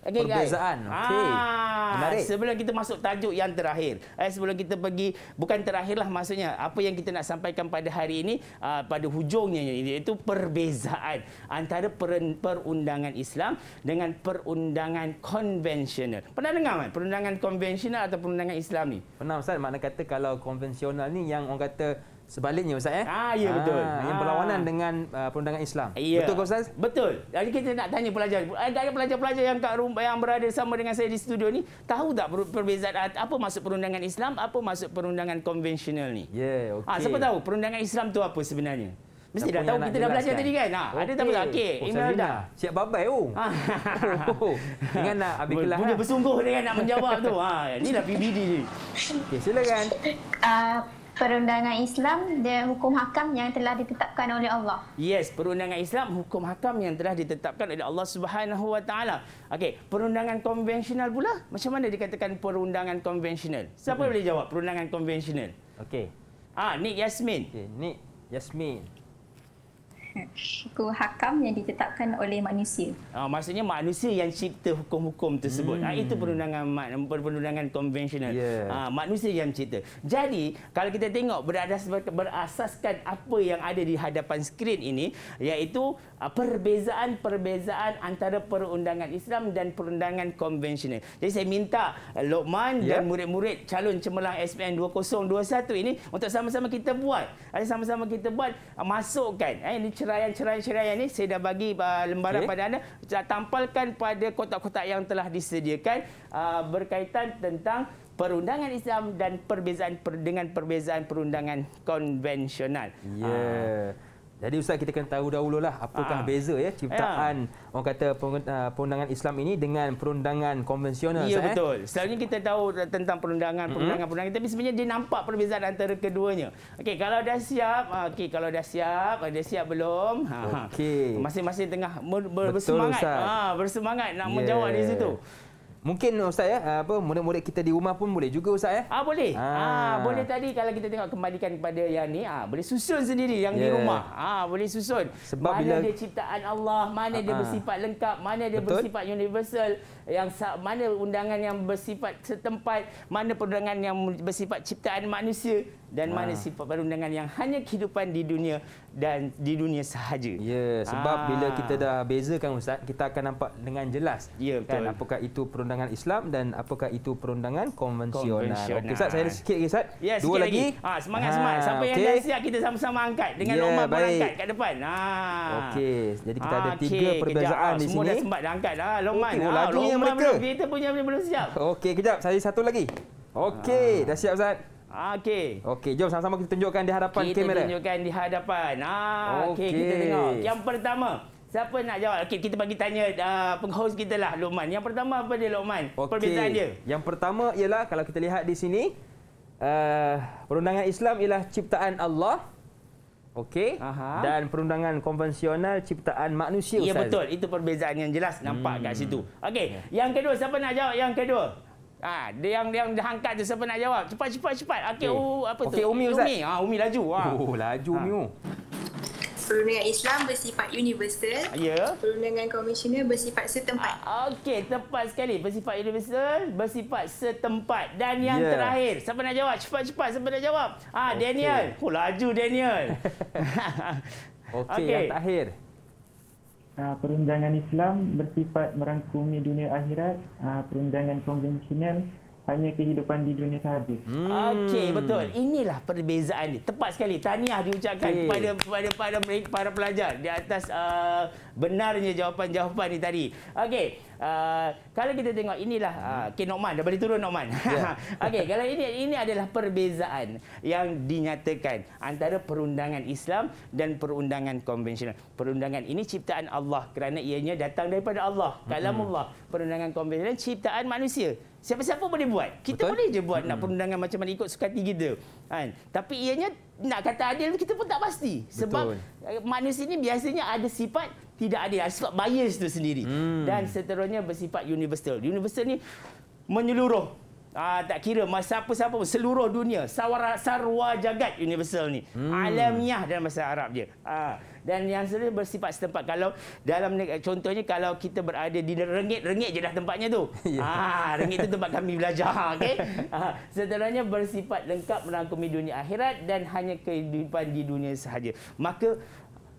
Okay, Perbezaan. Okay. Ah, sebelum kita masuk tajuk yang terakhir. Eh, sebelum kita pergi, bukan terakhirlah maksudnya. Apa yang kita nak sampaikan pada hari ini, uh, pada hujungnya, iaitu perbezaan antara per perundangan Islam dengan perundangan konvensional. Pernah dengar, kan? Perundangan konvensional atau perundangan Islam ni? Pernah, Ustaz. Maksudnya kata kalau konvensional ni yang orang kata sebaliknya ustaz eh. Ah ya betul. Ah. Yang ah. berlawanan dengan uh, perundangan Islam. Ya. Betul ke ustaz? Betul. Jadi kita nak tanya pelajar. Eh, ada pelajar-pelajar yang kat rumah yang berada sama dengan saya di studio ni tahu tak perbezaan ah, apa masuk perundangan Islam, apa masuk perundangan konvensional ni? Ya, yeah, okey. Ah siapa tahu perundangan Islam tu apa sebenarnya? Mesti dah tahu kita dah belajar tadi kan? Nah, okay. ada tak apa? Okey, oh, Imran dah. Siap babai oh. Oh, oh. Dengan nak habis kelas. Bunyi eh. bersungguh dengan nak menjawab tu. Ha, inilah PBD ni. Okey, silakan. uh, perundangan Islam dia hukum hakam yang telah ditetapkan oleh Allah. Yes, perundangan Islam, hukum hakam yang telah ditetapkan oleh Allah Subhanahu Wa Taala. Okey, perundangan konvensional pula? Macam mana dikatakan perundangan konvensional? Siapa hmm. boleh jawab perundangan konvensional? Okey. Ah, Nik Yasmin. Okey, Nik Yasmin. hukum hakam yang ditetapkan oleh manusia. Ah, maksudnya manusia yang cipta hukum-hukum tersebut. Hmm. Ah, itu hmm. perundangan perundangan konvensional. Yeah. Ah, manusia yang cipta. Jadi, kalau kita tengok berdas berasaskan apa yang ada di hadapan skrin ini, iaitu ah, perbezaan-perbezaan antara perundangan Islam dan perundangan konvensional. Jadi saya minta ah, Lokman yeah. dan murid-murid calon cemerlang SPM 2021 ini untuk sama-sama kita buat. Ada sama-sama kita buat ah, masukkan eh ini cerai huraian cerai-cerai ini saya dah bagi uh, lembaran okay. pada anda tampalkan pada kotak-kotak yang telah disediakan uh, berkaitan tentang perundangan Islam dan perbezaan per, dengan perbezaan perundangan konvensional. Ya. Yeah. Uh, jadi Ustaz kita kena tahu dahulu lah apakah ha. beza ya ciptaan ya. orang kata ah, perundangan Islam ini dengan perundangan konvensional. Ya eh? betul. Eh. Selalunya kita tahu tentang perundangan, perundangan, perundangan. Tapi sebenarnya dia nampak perbezaan antara keduanya. Okey kalau dah siap, ah, okey kalau dah siap, ada siap belum. Ha, ha. Okey. Masing-masing tengah ber- ber- betul, bersemangat. Ha, bersemangat nak yeah. menjawab di situ. Mungkin ustaz ya eh, apa murid-murid kita di rumah pun boleh juga ustaz ya. Ah boleh. Ah. ah boleh tadi kalau kita tengok kembalikan kepada yang ni ah boleh susun sendiri yang yeah. di rumah. Ah boleh susun. Sebab mana bila... dia ciptaan Allah, mana ah. dia ah. bersifat lengkap, mana dia Betul? bersifat universal yang mana undangan yang bersifat setempat, mana perundangan yang bersifat ciptaan manusia dan ha. mana sifat perundangan yang hanya kehidupan di dunia dan di dunia sahaja. Ya, sebab ha. bila kita dah bezakan ustaz, kita akan nampak dengan jelas ya, kan apakah itu perundangan Islam dan apakah itu perundangan konvensional. Okay, ustaz, saya ada sikit lagi ustaz. Ya, Dua lagi. lagi. Ha, semangat ha. semangat. Siapa okay. yang dah siap kita sama-sama angkat dengan ya, nombor berangkat kat depan. Ha. Okey, jadi kita ha, ada okay. tiga perbezaan Kejap. di sini. Semua dah sempat dah angkat dah. Loman. Oh, lagu ha, rumah mereka. Belum, kita punya belum siap. Okey, kejap. Saya satu lagi. Okey, ah. dah siap, Ustaz? Okey. Okey, jom sama-sama kita tunjukkan di hadapan kita kamera. Kita tunjukkan di hadapan. Ah, Okey, okay, kita tengok. Yang pertama, siapa nak jawab? Okey, kita bagi tanya uh, ah, penghost kita lah, Luqman. Yang pertama apa dia, Luqman? Okay. Perbezaan dia. Yang pertama ialah, kalau kita lihat di sini, uh, perundangan Islam ialah ciptaan Allah. Okey. Dan perundangan konvensional ciptaan manusia ya, Ustaz. Ya betul, itu perbezaan yang jelas nampak hmm. kat situ. Okey, ya. yang kedua siapa nak jawab? Yang kedua. Ah, ha, yang yang hangkat tu siapa nak jawab? Cepat cepat cepat. Okey, okay. Oh, apa okay, tu? Umi Ustaz. Umi, ha, Umi laju. Ha. Oh, laju ha. Umi. Perundangan Islam bersifat universal. Ya. Yeah. Perundangan komisioner bersifat setempat. Ah, Okey, tepat sekali. Bersifat universal, bersifat setempat. Dan yang yeah. terakhir, siapa nak jawab? Cepat-cepat, siapa nak jawab? Ah, okay. Daniel. Oh, laju Daniel. Okey, okay. yang terakhir. Uh, perundangan Islam bersifat merangkumi dunia akhirat. Uh, perundangan konvensional hanya kehidupan di dunia sahaja. Hmm. Okey, betul. Inilah perbezaan ini. Tepat sekali. Tahniah diucapkan okay. kepada, kepada, kepada para pelajar di atas uh, benarnya jawapan-jawapan ini tadi. Okey, uh, kalau kita tengok inilah... Uh, hmm. Okey, Nokman. Dah boleh turun, Nokman. Yeah. Okey, kalau ini ini adalah perbezaan yang dinyatakan antara perundangan Islam dan perundangan konvensional. Perundangan ini ciptaan Allah kerana ianya datang daripada Allah. Hmm. Kalam Allah. Perundangan konvensional ciptaan manusia. Siapa-siapa boleh buat. Kita Betul? boleh je buat hmm. nak perundangan macam mana ikut suka hati kita. Kan? Tapi ianya nak kata adil kita pun tak pasti. Sebab eh, manusia ni biasanya ada sifat tidak adil. Ada sifat bias itu sendiri. Hmm. Dan seterusnya bersifat universal. Universal ni menyeluruh. Aa, ha, tak kira masa apa siapa pun seluruh dunia sawara sarwa jagat universal ni hmm. alamiah dalam bahasa Arab dia Aa. Ha dan yang sebenarnya bersifat setempat kalau dalam contohnya kalau kita berada di rengit-rengit je dah tempatnya tu yeah. ah rengit tu tempat kami belajar Okay, ah, setelahnya bersifat lengkap merangkumi dunia akhirat dan hanya kehidupan di dunia sahaja maka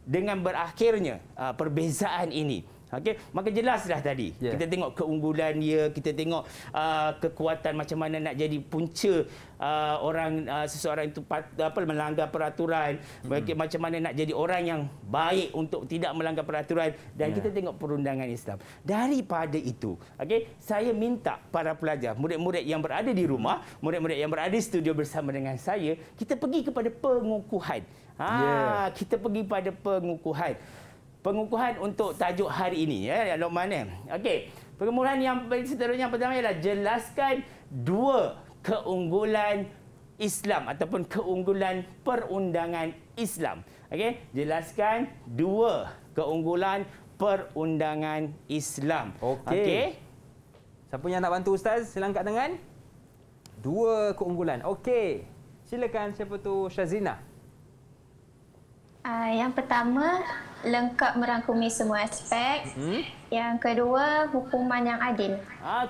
dengan berakhirnya ah, perbezaan ini Okey, maka jelaslah tadi. Yeah. Kita tengok keunggulan dia, kita tengok uh, kekuatan macam mana nak jadi punca uh, orang uh, seseorang itu pat, apa melanggar peraturan, mm-hmm. macam mana nak jadi orang yang baik untuk tidak melanggar peraturan dan yeah. kita tengok perundangan Islam. Daripada itu, okey, saya minta para pelajar, murid-murid yang berada di rumah, murid-murid yang berada di studio bersama dengan saya, kita pergi kepada pengukuhan. Ha, yeah. Ya. kita pergi pada pengukuhan pengukuhan untuk tajuk hari ini ya, ya eh. yang Lokman ni. Okey. Pengumuman yang seterusnya yang pertama ialah jelaskan dua keunggulan Islam ataupun keunggulan perundangan Islam. Okey, jelaskan dua keunggulan perundangan Islam. Okey. Okay. Siapa yang nak bantu ustaz? Sila angkat tangan. Dua keunggulan. Okey. Silakan siapa tu Syazina. Uh, yang pertama, lengkap merangkumi semua aspek. Hmm? Yang kedua, hukuman yang adil.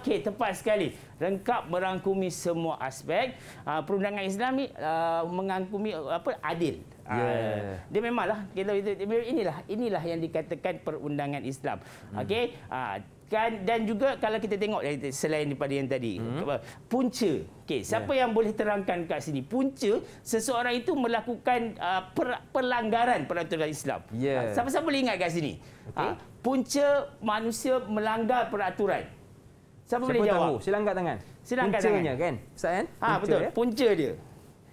Okey, tepat sekali. Lengkap merangkumi semua aspek. Uh, perundangan Islam ni uh, ah, mengangkumi apa? Adil. Yeah. Ya. Dia memanglah kita itu inilah inilah yang dikatakan perundangan Islam. Hmm. Okay kan dan juga kalau kita tengok eh, selain daripada yang tadi hmm. punca okey siapa yeah. yang boleh terangkan kat sini punca seseorang itu melakukan uh, per, pelanggaran peraturan Islam yeah. Ya. siapa-siapa boleh ingat kat sini okay. ha, ah, punca manusia melanggar peraturan siapa, siapa boleh tahu? jawab sila angkat tangan sila angkat tangannya kan ustaz kan ha betul ya? punca dia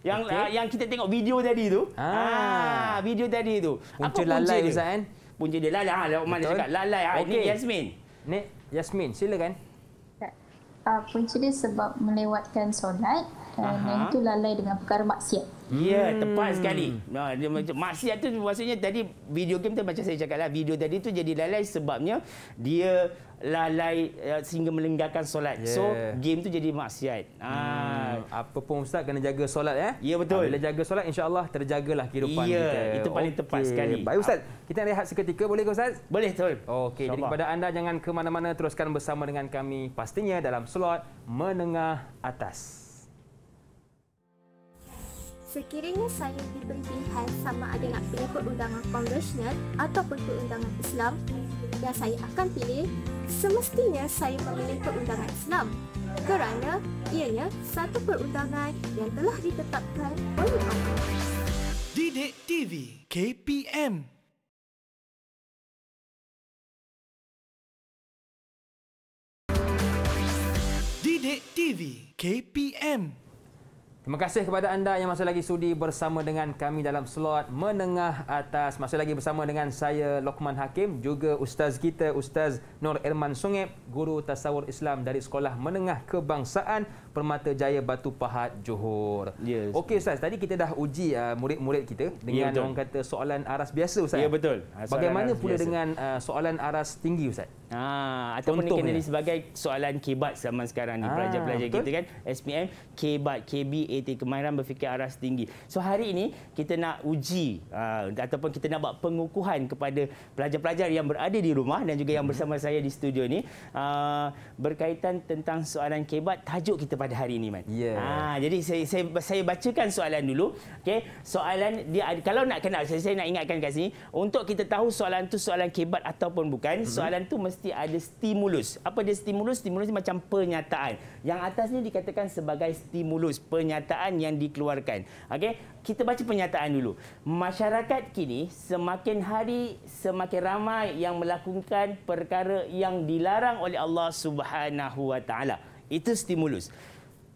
yang okay. uh, ah, yang kita tengok video tadi itu. ha, ha video tadi itu. punca apa punca lalai ustaz dia kan? punca dia lalai ha mana cakap lalai ha okay. ini Yasmin Nek, Yasmin, silakan. Uh, punca dia sebab melewatkan solat dan yang itu lalai dengan perkara maksiat. Ya, yeah, hmm. tepat sekali. Ah, maksiat tu maksudnya tadi video game tu macam saya cakap lah. Video tadi tu jadi lalai sebabnya dia lalai uh, sehingga melenggarkan solat. Yeah. So game tu jadi maksiat. Ah. Hmm. Ah apa pun ustaz kena jaga solat eh. Ya yeah, betul. Ah, bila jaga solat insya-Allah terjagalah kehidupan yeah, kita. Itu paling tepat sekali. Baik ustaz, kita rehat seketika boleh ke ustaz? Boleh betul. Okey, jadi kepada anda jangan ke mana-mana teruskan bersama dengan kami pastinya dalam slot menengah atas. Sekiranya saya diberi pilihan sama ada nak pilih perundangan atau ataupun undangan Islam, yang saya akan pilih semestinya saya memilih perundangan Islam kerana ianya satu perundangan yang telah ditetapkan oleh Allah. Didik TV KPM Didik TV KPM Terima kasih kepada anda yang masih lagi sudi bersama dengan kami dalam slot menengah atas. Masih lagi bersama dengan saya, Lokman Hakim. Juga Ustaz kita, Ustaz Nur Irman Sungib, Guru Tasawur Islam dari Sekolah Menengah Kebangsaan. Permata Jaya Batu Pahat Johor. Yes. Okey Ustaz, tadi kita dah uji uh, murid-murid kita dengan yeah, ya, orang kata soalan aras biasa Ustaz. Ya yeah, betul. Ah, soalan Bagaimana pula biasa. dengan uh, soalan aras tinggi Ustaz? Ha, ataupun dikenali ya. sebagai soalan kebat zaman sekarang ni ah, pelajar-pelajar betul? kita kan SPM kebat KBAT kemahiran berfikir aras tinggi. So hari ini kita nak uji uh, ataupun kita nak buat pengukuhan kepada pelajar-pelajar yang berada di rumah dan juga yang bersama saya di studio ni uh, berkaitan tentang soalan kebat tajuk kita pada hari ini man. Yeah. Ha jadi saya saya saya bacakan soalan dulu. Okey. Soalan dia kalau nak kenal saya saya nak ingatkan kat sini untuk kita tahu soalan tu soalan kebat ataupun bukan, mm-hmm. soalan tu mesti ada stimulus. Apa dia stimulus? Stimulus ni macam pernyataan. Yang atas ni dikatakan sebagai stimulus, pernyataan yang dikeluarkan. Okey. Kita baca pernyataan dulu. Masyarakat kini semakin hari semakin ramai yang melakukan perkara yang dilarang oleh Allah Subhanahu Wa Taala. Itu stimulus.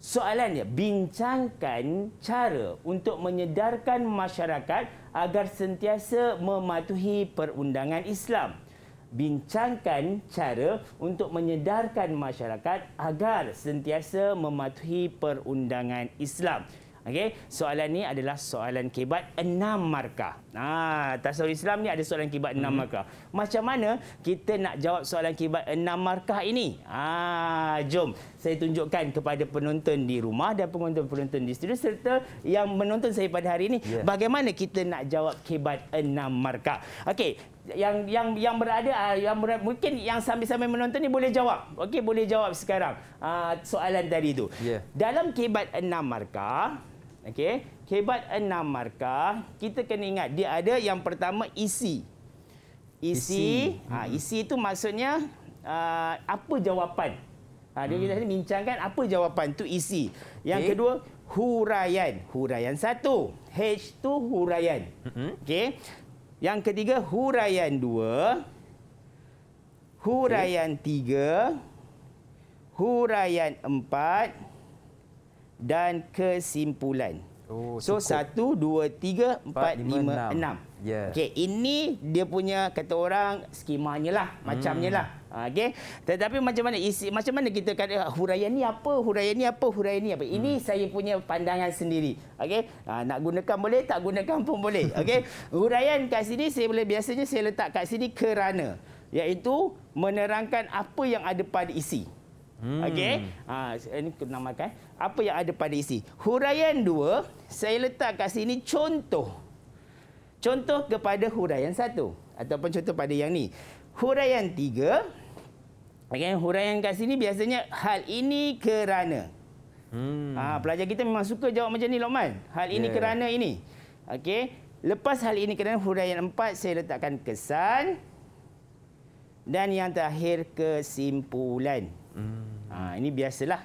Soalannya, bincangkan cara untuk menyedarkan masyarakat agar sentiasa mematuhi perundangan Islam. Bincangkan cara untuk menyedarkan masyarakat agar sentiasa mematuhi perundangan Islam. Okey, soalan ni adalah soalan kibat enam markah. Ha, tasawuf Islam ni ada soalan kibat enam hmm. markah. Macam mana kita nak jawab soalan kibat enam markah ini? Ha, jom saya tunjukkan kepada penonton di rumah dan penonton-penonton di studio serta yang menonton saya pada hari ini yeah. bagaimana kita nak jawab kibat enam markah. Okey, yang yang yang berada ah, yang berada, mungkin yang sambil-sambil menonton ni boleh jawab. Okey, boleh jawab sekarang. Uh, soalan tadi tu. Yeah. Dalam kibat enam markah Okey, kebat enam markah, kita kena ingat dia ada yang pertama isi. Isi, isi ha, hmm. itu maksudnya uh, apa jawapan. Ha, dia hmm. kita hmm. bincangkan apa jawapan tu isi. Yang okay. kedua, huraian. Huraian satu. H tu huraian. Hmm. Okey. Yang ketiga, huraian dua. Huraian okay. tiga. Huraian empat dan kesimpulan. Oh, so, satu, dua, tiga, empat, empat lima, lima, enam. Yeah. Okey, ini dia punya kata orang skemanya lah, hmm. macamnya lah. Ha, okay, tetapi macam mana isi, macam mana kita kata ah, huraian ni apa, huraian ni apa, huraian ni apa. Ini hmm. saya punya pandangan sendiri. Okey, ha, nak gunakan boleh, tak gunakan pun boleh. Okay, huraian kat sini saya boleh biasanya saya letak kat sini kerana iaitu menerangkan apa yang ada pada isi. Hmm. Okey. Ha, ini kena namakan. Apa yang ada pada isi? Huraian dua, saya letak kat sini contoh. Contoh kepada huraian satu. Ataupun contoh pada yang ni. Huraian tiga. Okay, huraian kat sini biasanya hal ini kerana. Hmm. Ha, pelajar kita memang suka jawab macam ni, Lokman. Hal ini yeah. kerana ini. Okey. Lepas hal ini kerana huraian empat, saya letakkan kesan. Dan yang terakhir, kesimpulan. Hmm. Ha, ini biasalah.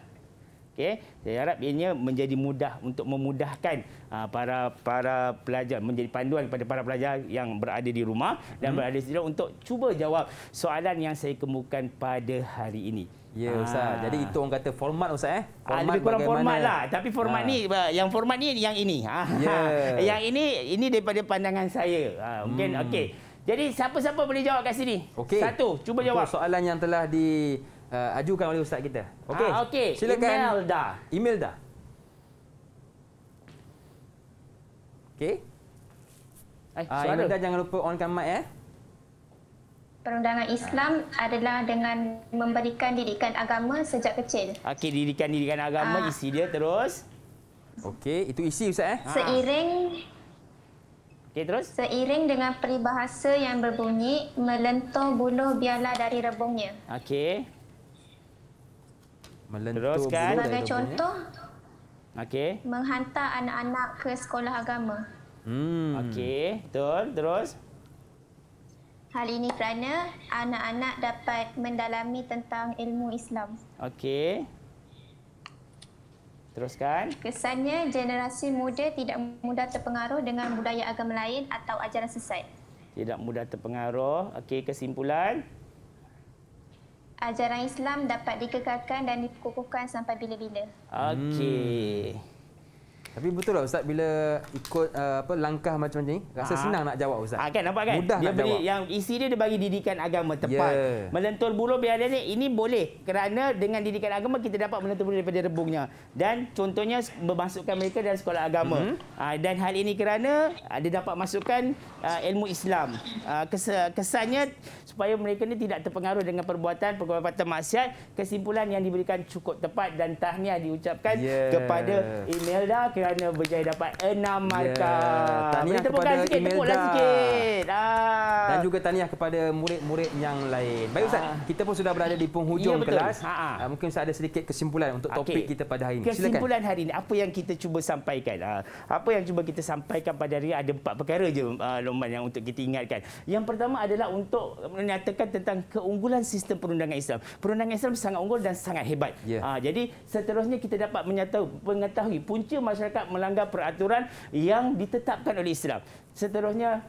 Okay. Saya harap ianya menjadi mudah untuk memudahkan uh, para para pelajar menjadi panduan kepada para pelajar yang berada di rumah dan hmm. berada di rumah untuk cuba jawab soalan yang saya kemukakan pada hari ini. Ya Ustaz. Ha. Jadi itu orang kata format Ustaz eh. Ah, format ha, lebih format lah. Tapi format ha. ni, yang format ni yang ini. Ha. Yeah. yang ini, ini daripada pandangan saya. Ha, mungkin, hmm. okey. Jadi siapa-siapa boleh jawab kat sini? Okay. Satu, cuba untuk jawab. soalan yang telah di uh, ajukan oleh ustaz kita. Okey. Ah, okay. Silakan. Email dah. Email dah. Okey. Eh, ah, Imelda suara. jangan lupa onkan mic eh. Perundangan Islam ah. adalah dengan memberikan didikan agama sejak kecil. Okey, didikan didikan agama ah. isi dia terus. Okey, itu isi ustaz eh. Ah. Seiring Okay terus. Seiring dengan peribahasa yang berbunyi melentur buluh biarlah dari rebungnya. Okey melentur Teruskan. Sebagai eh? contoh, okay. menghantar anak-anak ke sekolah agama. Hmm. Okey, betul. Terus. Hal ini kerana anak-anak dapat mendalami tentang ilmu Islam. Okey. Teruskan. Kesannya generasi muda tidak mudah terpengaruh dengan budaya agama lain atau ajaran sesat. Tidak mudah terpengaruh. Okey, kesimpulan ajaran Islam dapat dikekalkan dan dikukuhkan sampai bila-bila. Okey. Hmm. Tapi betul lah ustaz bila ikut uh, apa langkah macam-macam ni rasa Aa. Ah. senang nak jawab ustaz. Ah kan nampak kan? Mudah dia nak beri jawab. yang isi dia dia bagi didikan agama tepat. Yeah. Melentur bulu biar dia ini boleh kerana dengan didikan agama kita dapat melentur bulu daripada rebungnya. Dan contohnya memasukkan mereka dalam sekolah agama. Mm -hmm. Aa, ah, dan hal ini kerana uh, dia dapat masukkan uh, ilmu Islam. Uh, kes kesannya supaya mereka ni tidak terpengaruh dengan perbuatan perbuatan maksiat, kesimpulan yang diberikan cukup tepat dan tahniah diucapkan yeah. kepada Imelda kerana berjaya dapat 6 ya, markah. Yeah. Tahniah kepada sikit, Imelda. Lah sikit. Ah. Dan juga tahniah kepada murid-murid yang lain. Baik Ustaz, ah. kita pun sudah berada di penghujung ya, kelas. Ha -ha. Ah, mungkin Ustaz ada sedikit kesimpulan untuk topik okay. kita pada hari ini. Silakan. Kesimpulan hari ini, apa yang kita cuba sampaikan? Ah, apa yang cuba kita sampaikan pada hari ini ada empat perkara je ah, Loman yang untuk kita ingatkan. Yang pertama adalah untuk menyatakan tentang keunggulan sistem perundangan Islam. Perundangan Islam sangat unggul dan sangat hebat. Yeah. Ya. Jadi seterusnya kita dapat menyatakan, mengetahui punca masyarakat masyarakat melanggar peraturan yang ditetapkan oleh Islam. Seterusnya,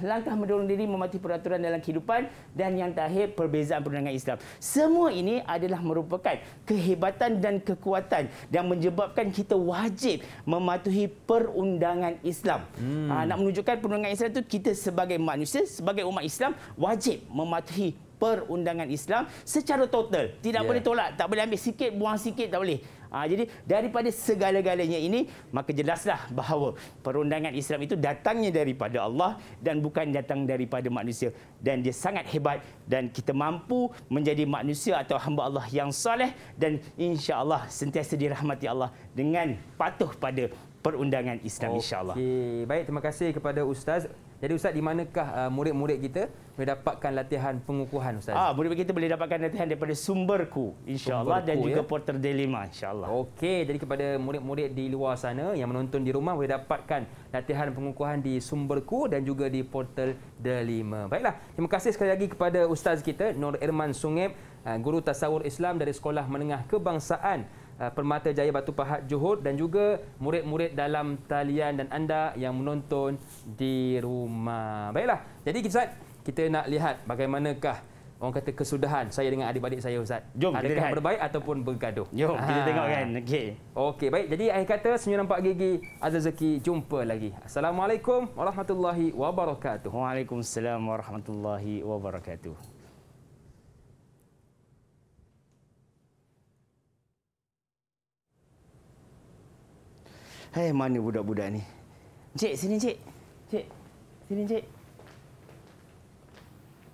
langkah mendorong diri mematuhi peraturan dalam kehidupan dan yang terakhir, perbezaan perundangan Islam. Semua ini adalah merupakan kehebatan dan kekuatan yang menyebabkan kita wajib mematuhi perundangan Islam. Hmm. Ha, nak menunjukkan perundangan Islam itu, kita sebagai manusia, sebagai umat Islam, wajib mematuhi perundangan Islam secara total. Tidak yeah. boleh tolak, tak boleh ambil sikit, buang sikit, tak boleh. Ha, jadi daripada segala-galanya ini maka jelaslah bahawa perundangan Islam itu datangnya daripada Allah dan bukan datang daripada manusia dan dia sangat hebat dan kita mampu menjadi manusia atau hamba Allah yang soleh dan insya-Allah sentiasa dirahmati Allah dengan patuh pada perundangan Islam okay. insya-Allah. baik terima kasih kepada ustaz jadi ustaz di manakah uh, murid-murid kita boleh dapatkan latihan pengukuhan ustaz? Ah, murid kita boleh dapatkan latihan daripada sumberku insya-Allah dan juga ya? Porter Delima insya-Allah. Okey, jadi kepada murid-murid di luar sana yang menonton di rumah boleh dapatkan latihan pengukuhan di sumberku dan juga di Portal Delima. Baiklah, terima kasih sekali lagi kepada ustaz kita Nur Irman Sungep, uh, guru tasawur Islam dari Sekolah Menengah Kebangsaan Uh, Permata Jaya Batu Pahat Johor dan juga murid-murid dalam talian dan anda yang menonton di rumah. Baiklah, jadi Ustaz, kita nak lihat bagaimanakah orang kata kesudahan saya dengan adik-adik saya Ustaz. Jom, Adakah kita berbaik ataupun bergaduh? Jom, Aha. tengok kan. Okey. Okey, baik. Jadi akhir kata, senyum nampak gigi. Azizaki, Zaki, jumpa lagi. Assalamualaikum warahmatullahi wabarakatuh. Waalaikumsalam warahmatullahi wabarakatuh. Hei, mana budak-budak ni? Cik, sini cik. Cik, sini cik.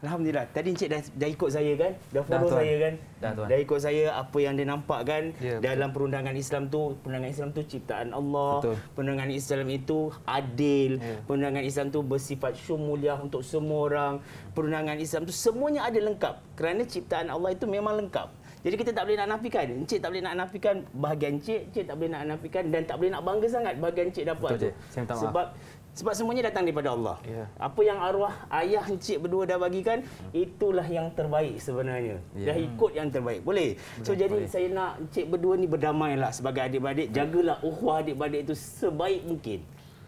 Alhamdulillah, tadi Encik dah, dah ikut saya kan? Dah follow dah, saya kan? Dah, dah ikut saya apa yang dia nampak kan? Yeah, ya, dalam betul. perundangan Islam tu, perundangan Islam tu ciptaan Allah. Betul. Perundangan Islam itu adil. Yeah. Perundangan Islam tu bersifat syumulia untuk semua orang. Perundangan Islam tu semuanya ada lengkap. Kerana ciptaan Allah itu memang lengkap. Jadi kita tak boleh nak nafikan. Encik tak boleh nak nafikan bahagian encik, encik tak boleh nak nafikan dan tak boleh nak bangga sangat bahagian encik dapat. Betul, Saya sebab sebab semuanya datang daripada Allah. Yeah. Apa yang arwah ayah encik berdua dah bagikan, itulah yang terbaik sebenarnya. Yeah. Dah ikut yang terbaik. Boleh? Betul, so, jadi boleh. saya nak encik berdua ni berdamailah sebagai adik-beradik. Jagalah uhwah adik adik itu sebaik mungkin.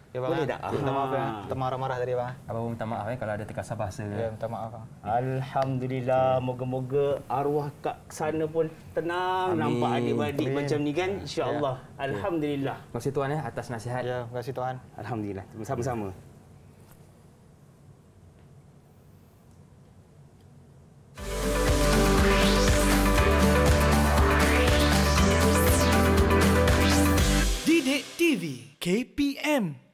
Ya, bang. Boleh kan? tak? Ah. Minta maaf ya. Ah. Eh. marah-marah tadi bang. Abang minta maaf ya kalau ada terkasar bahasa. Ya, minta maaf bang. Alhamdulillah, moga-moga arwah kat sana pun tenang Amin. nampak adik-adik macam ni kan. Ya. InsyaAllah. Ya. Alhamdulillah. Terima kasih tuan ya atas nasihat. Ya, terima kasih tuan. Alhamdulillah. Sama-sama. KPM